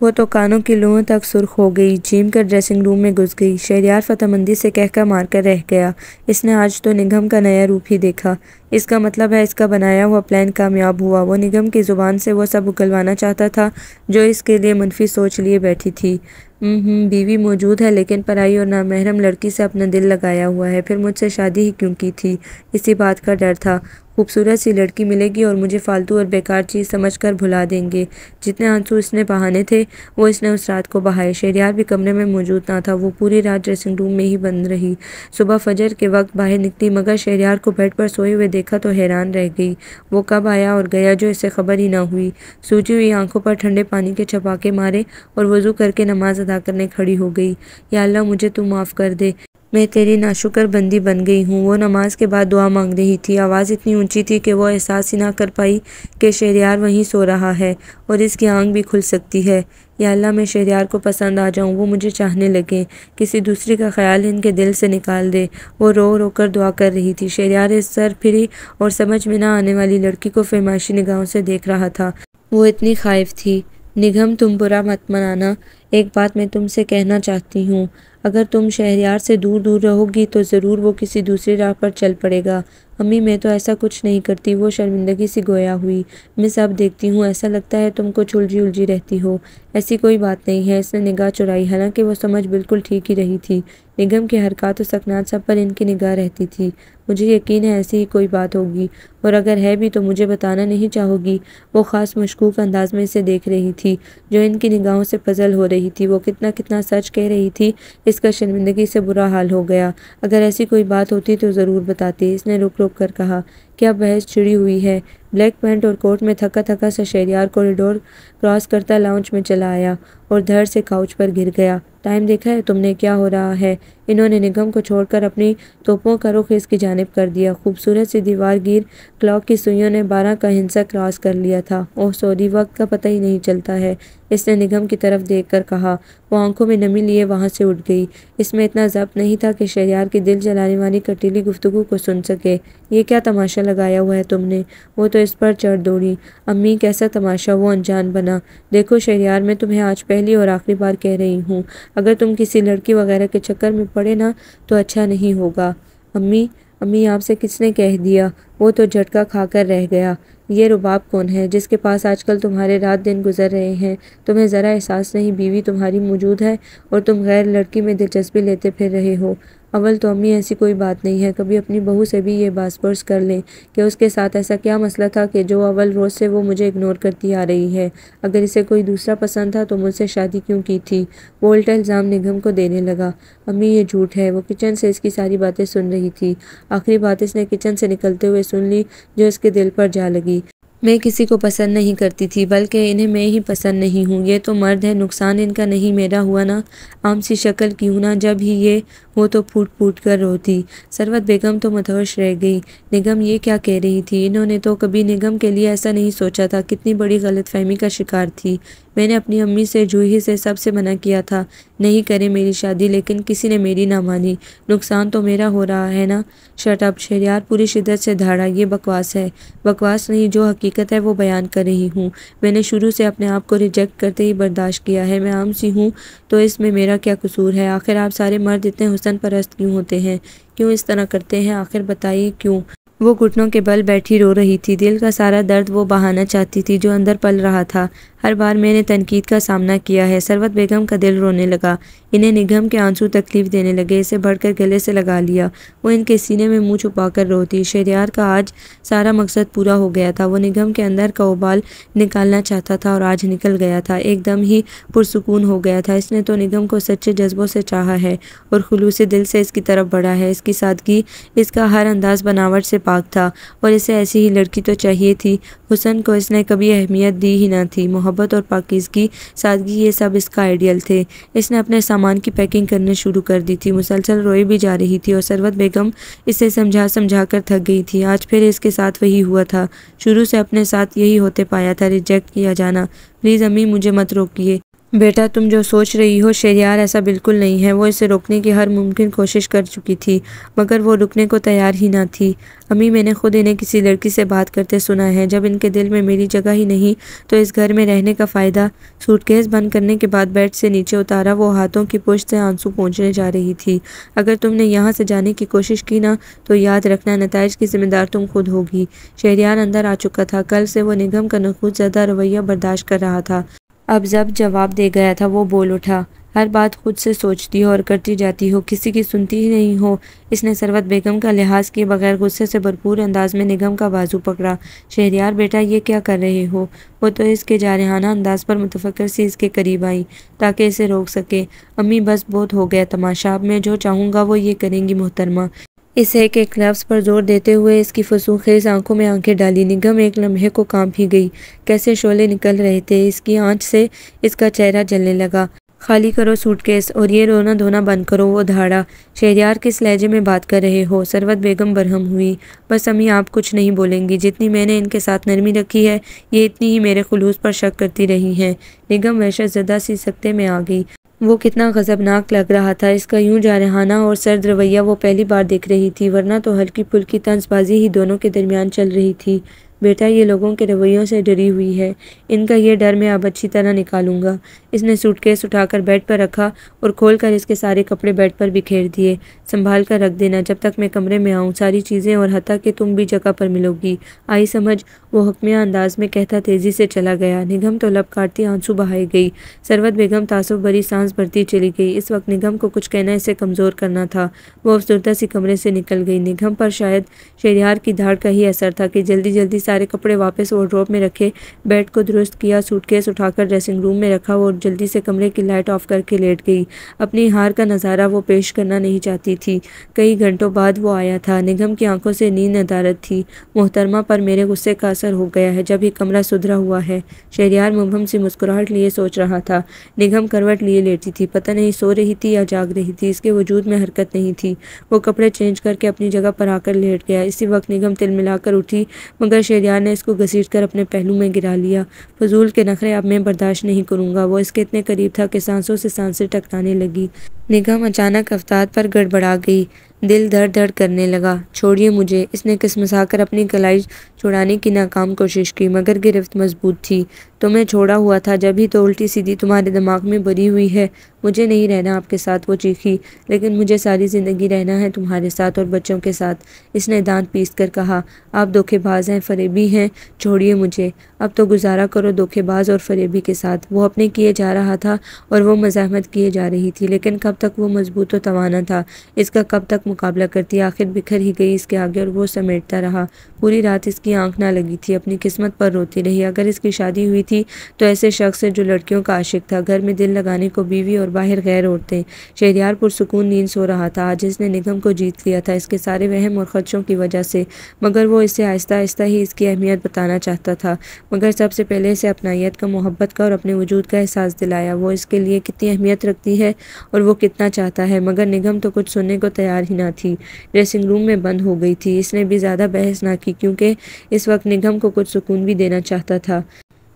वो तो कानों की लोहों तक सुर्ख हो गई जीम कर ड्रेसिंग रूम में घुस गई शहरियार फतेहमंदी से कहका मारकर रह गया इसने आज तो निगम का नया रूप ही देखा इसका मतलब है इसका बनाया हुआ प्लान कामयाब हुआ वो निगम की ज़ुबान से वो सब उगलवाना चाहता था जो इसके लिए मनफी सोच लिए बैठी थी बीवी मौजूद है लेकिन पराई और नामहरम लड़की से अपना दिल लगाया हुआ है फिर मुझसे शादी ही क्यों की थी इसी बात का डर था खूबसूरत सी लड़की मिलेगी और मुझे फालतू और बेकार चीज़ समझ कर भुला देंगे जितने आंसू इसने बहाने थे वो इसने उस रात को बहाए शहरियार भी कमरे में मौजूद ना था वो पूरी रात ड्रेसिंग रूम में ही बंद रही सुबह फजर के वक्त बाहर निकली मगर शहरियार को बेड पर सोए हुए देखा तो हैरान रह गई वो कब आया और गया जो इसे खबर ही ना हुई सूझी हुई आंखों पर ठंडे पानी के छपाके मारे और वज़ू करके नमाज अदा करने खड़ी हो गई या अल्लाह मुझे तू माफ़ कर दे मैं तेरी नाशुकर बंदी बन गई हूँ वो नमाज के बाद दुआ मांग रही थी आवाज़ इतनी ऊंची थी कि वो एहसास ही ना कर पाई कि शेरियार वहीं सो रहा है और इसकी आंख भी खुल सकती है या अल्लाह मैं शेरियार को पसंद आ जाऊँ वो मुझे चाहने लगे किसी दूसरे का ख्याल इनके दिल से निकाल दे वो रो रो कर दुआ कर रही थी शेरियार इस सर फिरी और समझ में ना आने वाली लड़की को फरमाइशी निगाहों से देख रहा था वो इतनी खाइफ थी निगम तुम बुरा मत मनाना एक बात मैं तुमसे कहना चाहती हूँ अगर तुम शहरियार से दूर दूर रहोगी तो ज़रूर वो किसी दूसरे राह पर चल पड़ेगा अम्मी मैं तो ऐसा कुछ नहीं करती वो शर्मिंदगी से गोया हुई मैं सब देखती हूँ ऐसा लगता है तुम कुछ उलझी उलझी रहती हो ऐसी कोई बात नहीं है इसने निगाह चुराई हालांकि वो समझ बिल्कुल ठीक ही रही थी निगम की हरकत और सकनात सब पर इनकी निगाह रहती थी मुझे यकीन है ऐसी ही कोई बात होगी और अगर है भी तो मुझे बताना नहीं चाहोगी वो ख़ास मशकूक अंदाज में इसे देख रही थी जो इनकी निगाहों से फजल हो रही थी वो कितना कितना सच कह रही थी इसका शर्मिंदगी से बुरा हाल हो गया अगर ऐसी कोई बात होती तो ज़रूर बताती इसने रुक रुक कर कहा क्या बहस छिड़ी हुई है ब्लैक पैंट और कोट में थका थका सा शहरियार कॉरिडोर क्रॉस करता लाउंज में चला आया और धर से काउच पर गिर गया टाइम देखा है तुमने क्या हो रहा है इन्होंने निगम को छोड़कर अपनी तोपों का रुख इसकी जानब कर दिया खूबसूरत सी दीवार गिर क्लॉक की सुइयों ने बारह का हिंसा क्रॉस कर लिया था ओह सॉरी वक्त का पता ही नहीं चलता है इसने निगम की तरफ देख कर कहा वो आंखों में नमी लिए वहाँ से उठ गई इसमें इतना जब्त नहीं था कि शहरियार की दिल जलाने वाली कटीली गुफ्तु को सुन सके ये क्या तमाशा लगाया हुआ है तुमने वो तो इस पर चढ़ दौड़ी अम्मी कैसा तमाशा वो अनजान बना देखो शहरियार मैं तुम्हें आज पहली और आखिरी बार कह रही हूँ अगर तुम किसी लड़की वगैरह के चक्कर में पड़े ना तो अच्छा नहीं होगा अम्मी अम्मी आपसे किसने कह दिया वो तो झटका खाकर रह गया ये रुबाब कौन है जिसके पास आजकल तुम्हारे रात दिन गुजर रहे हैं तुम्हें ज़रा एहसास नहीं बीवी तुम्हारी मौजूद है और तुम गैर लड़की में दिलचस्पी लेते फिर रहे हो अव्वल तो अम्मी ऐसी कोई बात नहीं है कभी अपनी बहू से भी ये बात स्पर्श कर लें कि उसके साथ ऐसा क्या मसला था कि जो अव्वल रोज़ से वो मुझे इग्नोर करती आ रही है अगर इसे कोई दूसरा पसंद था तो मुझसे शादी क्यों की थी वो उल्टा इल्ज़ाम निगम को देने लगा अम्मी ये झूठ है वो किचन से इसकी सारी बातें सुन रही थी आखिरी बात इसने किचन से निकलते हुए सुन ली जो इसके दिल पर जा लगी मैं किसी को पसंद नहीं करती थी बल्कि इन्हें मैं ही पसंद नहीं हूँ ये तो मर्द है नुकसान इनका नहीं मेरा हुआ ना आम सी शक्ल क्यों ना जब ही ये वो तो फूट फूट कर रोती सरवत बेगम तो मतहोश रह गई निगम ये क्या कह रही थी इन्होंने तो कभी निगम के लिए ऐसा नहीं सोचा था कितनी बड़ी गलतफहमी का शिकार थी मैंने अपनी अम्मी से जूही से सब से मना किया था नहीं करें मेरी शादी लेकिन किसी ने मेरी ना मानी नुकसान तो मेरा हो रहा है ना शटअप शरियार पूरी शिद्दत से धाड़ा ये बकवास है बकवास नहीं जो हकीकत है वो बयान कर रही हूँ मैंने शुरू से अपने आप को रिजेक्ट करते ही बर्दाश्त किया है मैं आम सी हूँ तो इसमें मेरा क्या कसूर है आखिर आप सारे मर्द इतने हुसन परस्त क्यों होते हैं क्यों इस तरह करते हैं आखिर बताइए क्यों वो घुटनों के बल बैठी रो रही थी दिल का सारा दर्द वो बहाना चाहती थी जो अंदर पल रहा था हर बार मैंने तनकीद का सामना किया है सरवत बेगम का दिल रोने लगा इन्हें निगम के आंसू तकलीफ देने लगे इसे भरकर गले से लगा लिया वो इनके सीने में मुंह छुपाकर रोती शहरियार का आज सारा मकसद पूरा हो गया था वो निगम के अंदर का उबाल निकालना चाहता था और आज निकल गया था एकदम ही पुरसकून हो गया था इसने तो निगम को सच्चे जज्बों से चाहा है और खलूस दिल से इसकी तरफ बढ़ा है इसकी सादगी इसका हर अंदाज बनावट से पाक था और इसे ऐसी ही लड़की तो चाहिए थी हुसन को इसने कभी अहमियत दी ही ना थी मोहब्बत और पाकिजगी सादगी ये सब इसका आइडियल थे इसने अपने सामान की पैकिंग करने शुरू कर दी थी मुसलसल रोई भी जा रही थी और सरवत बेगम इसे समझा समझा कर थक गई थी आज फिर इसके साथ वही हुआ था शुरू से अपने साथ यही होते पाया था रिजेक्ट किया जाना प्लीज़ अम्मी मुझे मत रोकिए बेटा तुम जो सोच रही हो शेरियार ऐसा बिल्कुल नहीं है वो इसे रोकने की हर मुमकिन कोशिश कर चुकी थी मगर वो रुकने को तैयार ही ना थी अम्मी मैंने खुद इन्हें किसी लड़की से बात करते सुना है जब इनके दिल में मेरी जगह ही नहीं तो इस घर में रहने का फ़ायदा सूटकेस बंद करने के बाद बेड से नीचे उतारा वो हाथों की पुष्ट से आंसू पहुँचने जा रही थी अगर तुमने यहाँ से जाने की कोशिश की ना तो याद रखना नतज की जिम्मेदार तुम खुद होगी शहरियार अंदर आ चुका था कल से वो निगम का नखूद ज़्यादा रवैया बर्दाश्त कर रहा था अब जब जवाब दे गया था वो बोल उठा हर बात खुद से सोचती हो और करती जाती हो किसी की सुनती ही नहीं हो इसने सरवत बेगम का लिहाज किए बगैर गुस्से से भरपूर अंदाज में निगम का बाजू पकड़ा शहरियार बेटा ये क्या कर रहे हो वो तो इसके जारहाना अंदाज पर मुतफ़र सी इसके करीब आई ताकि इसे रोक सके अम्मी बस बहुत हो गया तमाशा अब मैं जो चाहूँगा वो ये करेंगी मोहतरमा इस एक एक लफ्ज़ पर जोर देते हुए इसकी फसूखेज आंखों में आंखें डाली निगम एक लम्हे को काँप ही गई कैसे शोले निकल रहे थे इसकी आंच से इसका चेहरा जलने लगा खाली करो सूटकेस और ये रोना धोना बंद करो वो धाड़ा शहरियार किस लहजे में बात कर रहे हो सरवत बेगम बरहम हुई बस अम्मी आप कुछ नहीं बोलेंगी जितनी मैंने इनके साथ नरमी रखी है ये इतनी ही मेरे खलूस पर शक करती रही हैं निगम वहशत ज़दा सी सकते में आ गई वो कितना गज़बनाक लग रहा था इसका यूं जारहाना और सर्द रवैया वो पहली बार देख रही थी वरना तो हल्की फुल्की तंजबाजी ही दोनों के दरमियान चल रही थी बेटा ये लोगों के रवैयों से डरी हुई है इनका ये डर मैं अब अच्छी तरह निकालूंगा इसने सूटकेस उठाकर बेड पर रखा और खोलकर इसके सारे कपड़े बेड पर बिखेर दिए संभाल कर रख देना जब तक मैं कमरे में आऊँ सारी चीज़ें और हता कि तुम भी जगह पर मिलोगी आई समझ वो हकमिया अंदाज में कहता तेज़ी से चला गया निगम तो लब काटती आंसू बहाई गई सरवत बेगम तासुब भरी सांस भरती चली गई इस वक्त निगम को कुछ कहना इसे कमज़ोर करना था वह अफसरदा सी कमरे से निकल गई निगम पर शायद शेरियार की धाड़ का ही असर था कि जल्दी जल्दी सारे कपड़े वापस वार्ड्रोब में रखे बेड को दुरुस्त किया सूटकेस उठाकर ड्रेसिंग रूम में रखा और जल्दी से कमरे की लाइट ऑफ करके लेट गई अपनी हार का नज़ारा वो पेश करना नहीं चाहती थी कई घंटों बाद वो आया था निगम की आंखों से नींद नदारत थी मोहतरमा पर मेरे गुस्से का असर हो गया है जब ही कमरा सुधरा हुआ है शहरियार मुबहम से मुस्कुराहट लिए सोच रहा था निगम करवट लिए लेटी थी पता नहीं सो रही थी या जाग रही थी इसके वजूद में हरकत नहीं थी वो कपड़े चेंज करके अपनी जगह पर आकर लेट गया इसी वक्त निगम तिल मिलाकर उठी मगर शहरियार ने इसको घसीट कर अपने पहलू में गिरा लिया फजूल के नखरे अब मैं बर्दाश्त नहीं करूँगा वो इसके इतने करीब था कि सांसों से सांसें टकराने लगी निगम अचानक अवतार पर गड़बड़ा गई दिल धड़ धड़ करने लगा छोड़िए मुझे इसने किसमसाकर अपनी कलाई छुड़ाने की नाकाम कोशिश की मगर गिरफ्त मजबूत थी तुम्हें तो छोड़ा हुआ था जब ही तो उल्टी सीधी तुम्हारे दिमाग में भरी हुई है मुझे नहीं रहना आपके साथ वो चीखी लेकिन मुझे सारी ज़िंदगी रहना है तुम्हारे साथ और बच्चों के साथ इसने दांत पीस कर कहा आप धोखेबाज हैं फरेबी हैं छोड़िए मुझे अब तो गुजारा करो धोखेबाज और फरेबी के साथ वो अपने किए जा रहा था और वो मजामत किए जा रही थी लेकिन कब तक वो मजबूत और तोाना था इसका कब तक मुकाबला करती आखिर बिखर ही गई इसके आगे और वो समेटता रहा पूरी रात इसकी आंख ना लगी थी अपनी किस्मत पर रोती रही अगर इसकी शादी हुई थी तो ऐसे शख्स जो लड़कियों का आशिक था घर में दिल लगाने को बीवी और बाहर गैर औरतें शहरियार पुरसकून नींद सो रहा था आज इसने निगम को जीत लिया था इसके सारे वहम और खदशों की वजह से मगर वो इसे आहिस्ता आहिस्ता ही इसकी अहमियत बताना चाहता था मगर सबसे पहले इसे अपनाइत का मोहब्बत का और अपने वजूद का एहसास दिलाया वो इसके लिए कितनी अहमियत रखती है और वो कितना चाहता है मगर निगम तो कुछ सुनने को तैयार ही ना थी ड्रेसिंग रूम में बंद हो गई थी इसने भी ज़्यादा बहस ना की क्योंकि इस वक्त निगम को कुछ सुकून भी देना चाहता था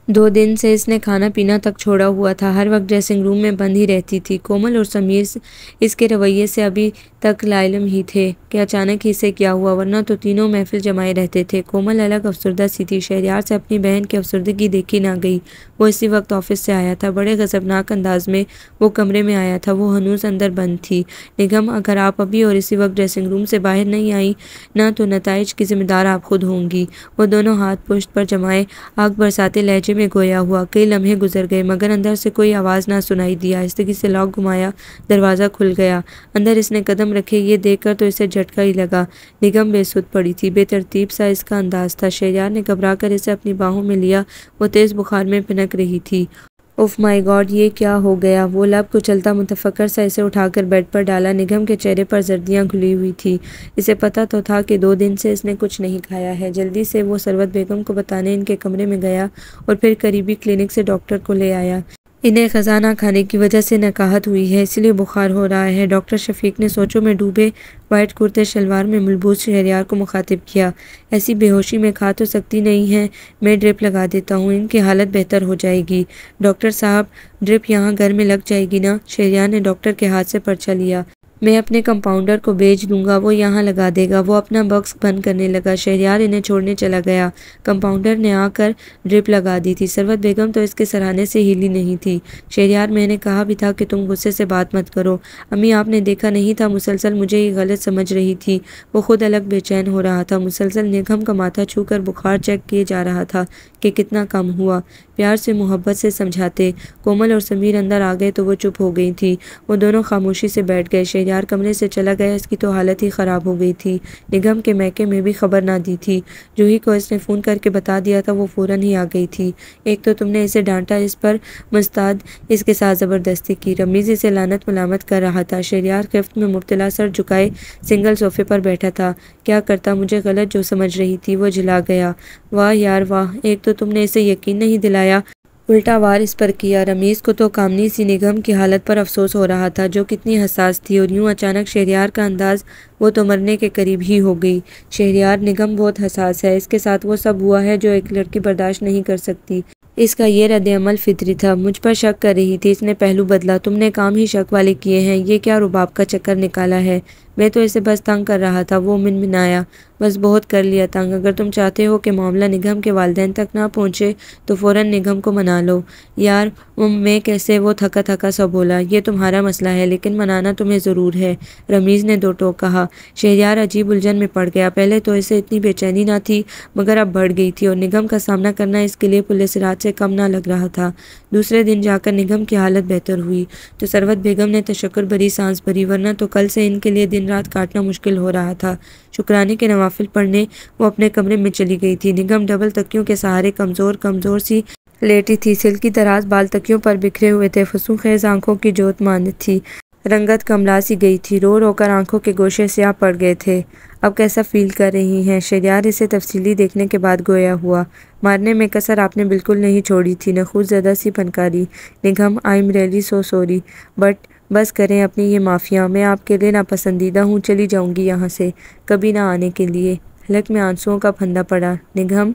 दो दिन से इसने खाना पीना तक छोड़ा हुआ था हर वक्त ड्रेसिंग रूम में बंद ही रहती थी कोमल और समीर इसके रवैये से अभी तक लाइलम ही थे कि अचानक ही इसे क्या हुआ वरना तो तीनों महफिल जमाए रहते थे कोमल अलग अफसरदा सी थी शहरियार से अपनी बहन की अफसरदगी देखी ना गई वो इसी वक्त ऑफिस से आया था बड़े गजबनाक अंदाज में वो कमरे में आया था वो हनूस अंदर बंद थी निगम अगर आप अभी और इसी वक्त ड्रेसिंग रूम से बाहर नहीं आई ना तो नतज की जिम्मेदार आप खुद होंगी वो दोनों हाथ पुष्ट पर जमाए आग बरसाते लहजे नशे में गोया हुआ कई लम्हे गुजर गए मगर अंदर से कोई आवाज़ ना सुनाई दिया आहिस्तगी से लॉक घुमाया दरवाज़ा खुल गया अंदर इसने कदम रखे ये देखकर तो इसे झटका ही लगा निगम बेसुद पड़ी थी बेतरतीब सा इसका अंदाज था शहजार ने घबरा कर इसे अपनी बाहों में लिया वो तेज़ बुखार में पिनक रही थी उफ माय गॉड ये क्या हो गया वो लब कुचलता मुतफ़र सा इसे उठाकर बेड पर डाला निगम के चेहरे पर जर्दियाँ खुली हुई थी इसे पता तो था कि दो दिन से इसने कुछ नहीं खाया है जल्दी से वो सरवत बेगम को बताने इनके कमरे में गया और फिर करीबी क्लिनिक से डॉक्टर को ले आया इन्हें ख़जाना खाने की वजह से नकाहत हुई है इसलिए बुखार हो रहा है डॉक्टर शफीक ने सोचों में डूबे वाइट कुर्ते शलवार में मलबूस शहरियार को मुखातिब किया ऐसी बेहोशी में खा तो सकती नहीं है मैं ड्रिप लगा देता हूँ इनकी हालत बेहतर हो जाएगी डॉक्टर साहब ड्रिप यहाँ घर में लग जाएगी ना शहरियार ने डॉक्टर के हाथ से पर्चा लिया मैं अपने कंपाउंडर को भेज दूंगा वो यहाँ लगा देगा वो अपना बक्स बंद करने लगा शहरियार इन्हें छोड़ने चला गया कंपाउंडर ने आकर ड्रिप लगा दी थी सरवत बेगम तो इसके सराहने से हिली नहीं थी शहरियार मैंने कहा भी था कि तुम गुस्से से बात मत करो अम्मी आपने देखा नहीं था मुसलसल मुझे ये गलत समझ रही थी वो खुद अलग बेचैन हो रहा था मुसलसल निगम का माथा छू बुखार चेक किए जा रहा था कि कितना कम हुआ प्यार से मोहब्बत से समझाते कोमल और समीर अंदर आ गए तो वो चुप हो गई थी वो दोनों खामोशी से बैठ गए शहजाद कमरे से चला गया इसकी तो हालत ही ख़राब हो गई थी निगम के मैके में भी खबर ना दी थी जूही को इसने फ़ोन करके बता दिया था वो फ़ौरन ही आ गई थी एक तो तुमने इसे डांटा इस पर मुस्ताद इसके साथ ज़बरदस्ती की रमीज़ इसे लानत मलामत कर रहा था शहरियार गिफ्त में मुबतला सर झुकाए सिंगल सोफे पर बैठा था क्या करता मुझे गलत जो समझ रही थी वो झिला गया वाह यार वाह एक तो तुमने इसे यकीन नहीं दिलाया आया उल्टा वार इस पर किया रमीज़ को तो कामनी सी निगम की हालत पर अफसोस हो रहा था जो कितनी हसास थी और यूं अचानक शहरियार का अंदाज़ वो तो मरने के करीब ही हो गई शहरियार निगम बहुत हसास है इसके साथ वो सब हुआ है जो एक लड़की बर्दाश्त नहीं कर सकती इसका ये रद्दमल फितरी था मुझ पर शक कर रही थी इसने पहलू बदला तुमने काम ही शक वाले किए हैं ये क्या रुबाब का चक्कर निकाला है मैं तो इसे बस तंग कर रहा था वो आया बस बहुत कर लिया तंग अगर तुम चाहते हो कि मामला निगम के वालदेन तक ना पहुँचे तो फ़ौर निगम को मना लो यार मैं कैसे वो थका थका सा बोला ये तुम्हारा मसला है लेकिन मनाना तुम्हें ज़रूर है रमीज़ ने दो टोक कहा शहरियार अजीब उलझन में पड़ गया पहले तो इसे इतनी बेचैनी ना थी मगर अब बढ़ गई थी और निगम का सामना करना इसके लिए पुलिस रात से कम ना लग रहा था दूसरे दिन जाकर निगम की हालत बेहतर हुई तो सरवत बेगम ने तशक्र भरी सांस भरी वरना तो कल से इनके लिए दिन दिन रात काटना मुश्किल हो रहा था शुक्राने के नवाफिल पढ़ने वो अपने कमरे में चली गई थी निगम डबल तकियों के सहारे कमज़ोर कमज़ोर सी लेटी थी सिल की दराज बाल तकियों पर बिखरे हुए थे फसू खेज आंखों की जोत मान थी रंगत कमला सी गई थी रो रोकर आंखों के गोशे से आ पड़ गए थे अब कैसा फील कर रही हैं शरियार इसे तफसीली देखने के बाद गोया हुआ मारने में कसर आपने बिल्कुल नहीं छोड़ी थी नखूज ज़्यादा सी फनकारी Nigam I am really so sorry but बस करें अपनी ये माफ़िया मैं आपके लिए नापसंदीदा हूँ चली जाऊँगी यहाँ से कभी ना आने के लिए हलक में आंसुओं का फंदा पड़ा निगम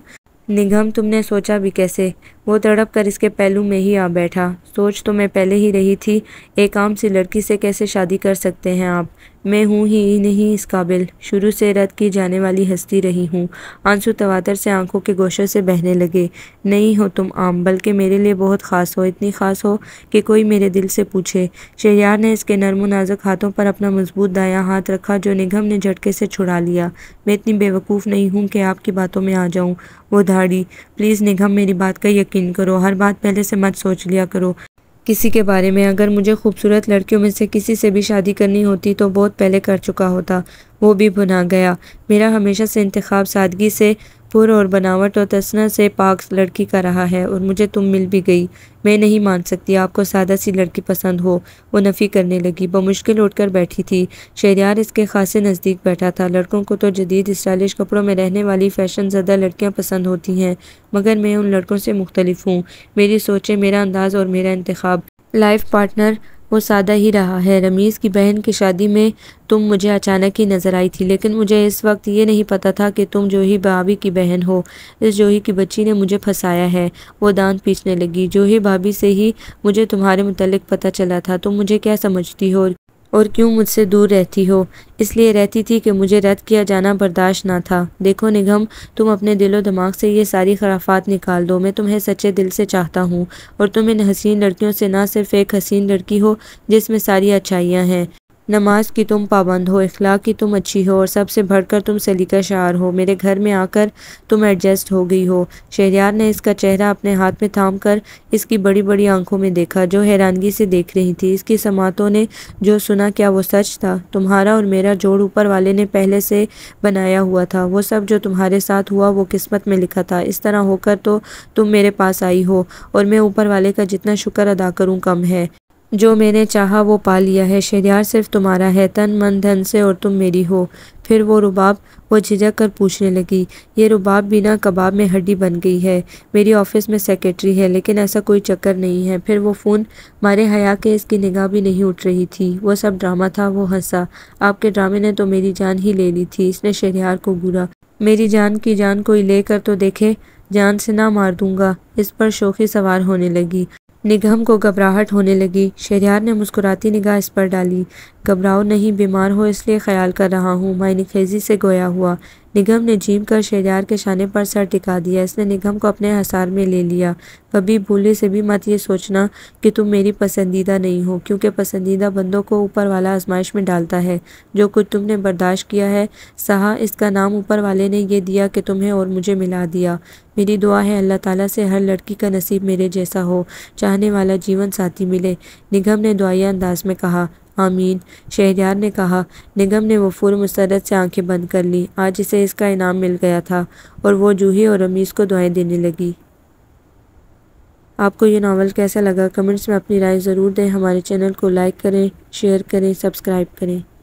निगम तुमने सोचा भी कैसे वो तड़प कर इसके पहलू में ही आ बैठा सोच तो मैं पहले ही रही थी एक आम सी लड़की से कैसे शादी कर सकते हैं आप मैं हूँ ही नहीं इस काबिल शुरू से रद्द की जाने वाली हस्ती रही हूँ आंसू तवातर से आंखों के गोशों से बहने लगे नहीं हो तुम आम बल्कि मेरे लिए बहुत ख़ास हो इतनी ख़ास हो कि कोई मेरे दिल से पूछे शहरियार ने इसके नरम नाजुक हाथों पर अपना मजबूत दाया हाथ रखा जो निगम ने झटके से छुड़ा लिया मैं इतनी बेवकूफ़ नहीं हूँ कि आपकी बातों में आ जाऊँ वो धाड़ी प्लीज़ निगम मेरी बात का यकीन करो हर बात पहले से मत सोच लिया करो किसी के बारे में अगर मुझे खूबसूरत लड़कियों में से किसी से भी शादी करनी होती तो बहुत पहले कर चुका होता वो भी भुना गया मेरा हमेशा से इंतखब सादगी से पुर और बनावट और तसना से पाक लड़की का रहा है और मुझे तुम मिल भी गई मैं नहीं मान सकती आपको सादा सी लड़की पसंद हो वो नफ़ी करने लगी बमुश्किल उठकर बैठी थी शहरियार इसके खासे नज़दीक बैठा था लड़कों को तो जदीद स्टाइलिश कपड़ों में रहने वाली फ़ैशन ज्यादा लड़कियाँ पसंद होती हैं मगर मैं उन लड़कों से मुख्तलिफ हूँ मेरी सोचें मेरा अंदाज़ और मेरा इंतखब लाइफ पार्टनर वो सादा ही रहा है रमीज़ की बहन की शादी में तुम मुझे अचानक ही नज़र आई थी लेकिन मुझे इस वक्त ये नहीं पता था कि तुम जोही भाभी की बहन हो इस जोही की बच्ची ने मुझे फंसाया है वो दांत पीसने लगी जोही भाभी से ही मुझे तुम्हारे मुतलक पता चला था तुम मुझे क्या समझती हो और क्यों मुझसे दूर रहती हो इसलिए रहती थी कि मुझे रद्द किया जाना बर्दाश्त ना था देखो निगम तुम अपने दिलो दिमाग से ये सारी खराफात निकाल दो मैं तुम्हें सच्चे दिल से चाहता हूँ और तुम इन हसीन लड़कियों से ना सिर्फ एक हसीन लड़की हो जिसमें सारी अच्छाइयाँ हैं नमाज की तुम पाबंद हो इखलाक की तुम अच्छी हो और सबसे बढ़कर तुम सलीका शार हो मेरे घर में आकर तुम एडजस्ट हो गई हो शहरियार ने इसका चेहरा अपने हाथ में थाम कर इसकी बड़ी बड़ी आंखों में देखा जो हैरानगी से देख रही थी इसकी समातों ने जो सुना क्या वो सच था तुम्हारा और मेरा जोड़ ऊपर वाले ने पहले से बनाया हुआ था वो सब जो तुम्हारे साथ हुआ वो किस्मत में लिखा था इस तरह होकर तो तुम मेरे पास आई हो और मैं ऊपर वाले का जितना शुक्र अदा करूँ कम है जो मैंने चाहा वो पा लिया है शहरियार सिर्फ तुम्हारा है तन मन धन से और तुम मेरी हो फिर वो रुबाब वो झिझक कर पूछने लगी ये रुबाब बिना कबाब में हड्डी बन गई है मेरी ऑफिस में सेक्रेटरी है लेकिन ऐसा कोई चक्कर नहीं है फिर वो फ़ोन मारे हया के इसकी निगाह भी नहीं उठ रही थी वो सब ड्रामा था वो हंसा आपके ड्रामे ने तो मेरी जान ही ले ली थी इसने शहरियार को घूरा मेरी जान की जान कोई लेकर तो देखे जान से ना मार दूंगा इस पर शोखी सवार होने लगी निगम को घबराहट होने लगी शहरियार ने मुस्कुराती निगाह इस पर डाली घबराओ नहीं बीमार हो इसलिए ख्याल कर रहा हूँ निखेज़ी से गोया हुआ निगम ने जीम कर शहरियार के शाने पर सर टिका दिया इसने निगम को अपने हसार में ले लिया कभी भूले से भी मत ये सोचना कि तुम मेरी पसंदीदा नहीं हो क्योंकि पसंदीदा बंदों को ऊपर वाला आजमाइश में डालता है जो कुछ तुमने बर्दाश्त किया है सहा इसका नाम ऊपर वाले ने यह दिया कि तुम्हें और मुझे मिला दिया मेरी दुआ है अल्लाह ताला से हर लड़की का नसीब मेरे जैसा हो चाहने वाला जीवन साथी मिले निगम ने दुआया अंदाज में कहा आमीन शहरियार ने कहा निगम ने फूल मुसरत से आंखें बंद कर ली आज इसे इसका इनाम मिल गया था और वो जूही और रमीज़ को दुआएं देने लगी आपको ये नावल कैसा लगा कमेंट्स में अपनी राय ज़रूर दें हमारे चैनल को लाइक करें शेयर करें सब्सक्राइब करें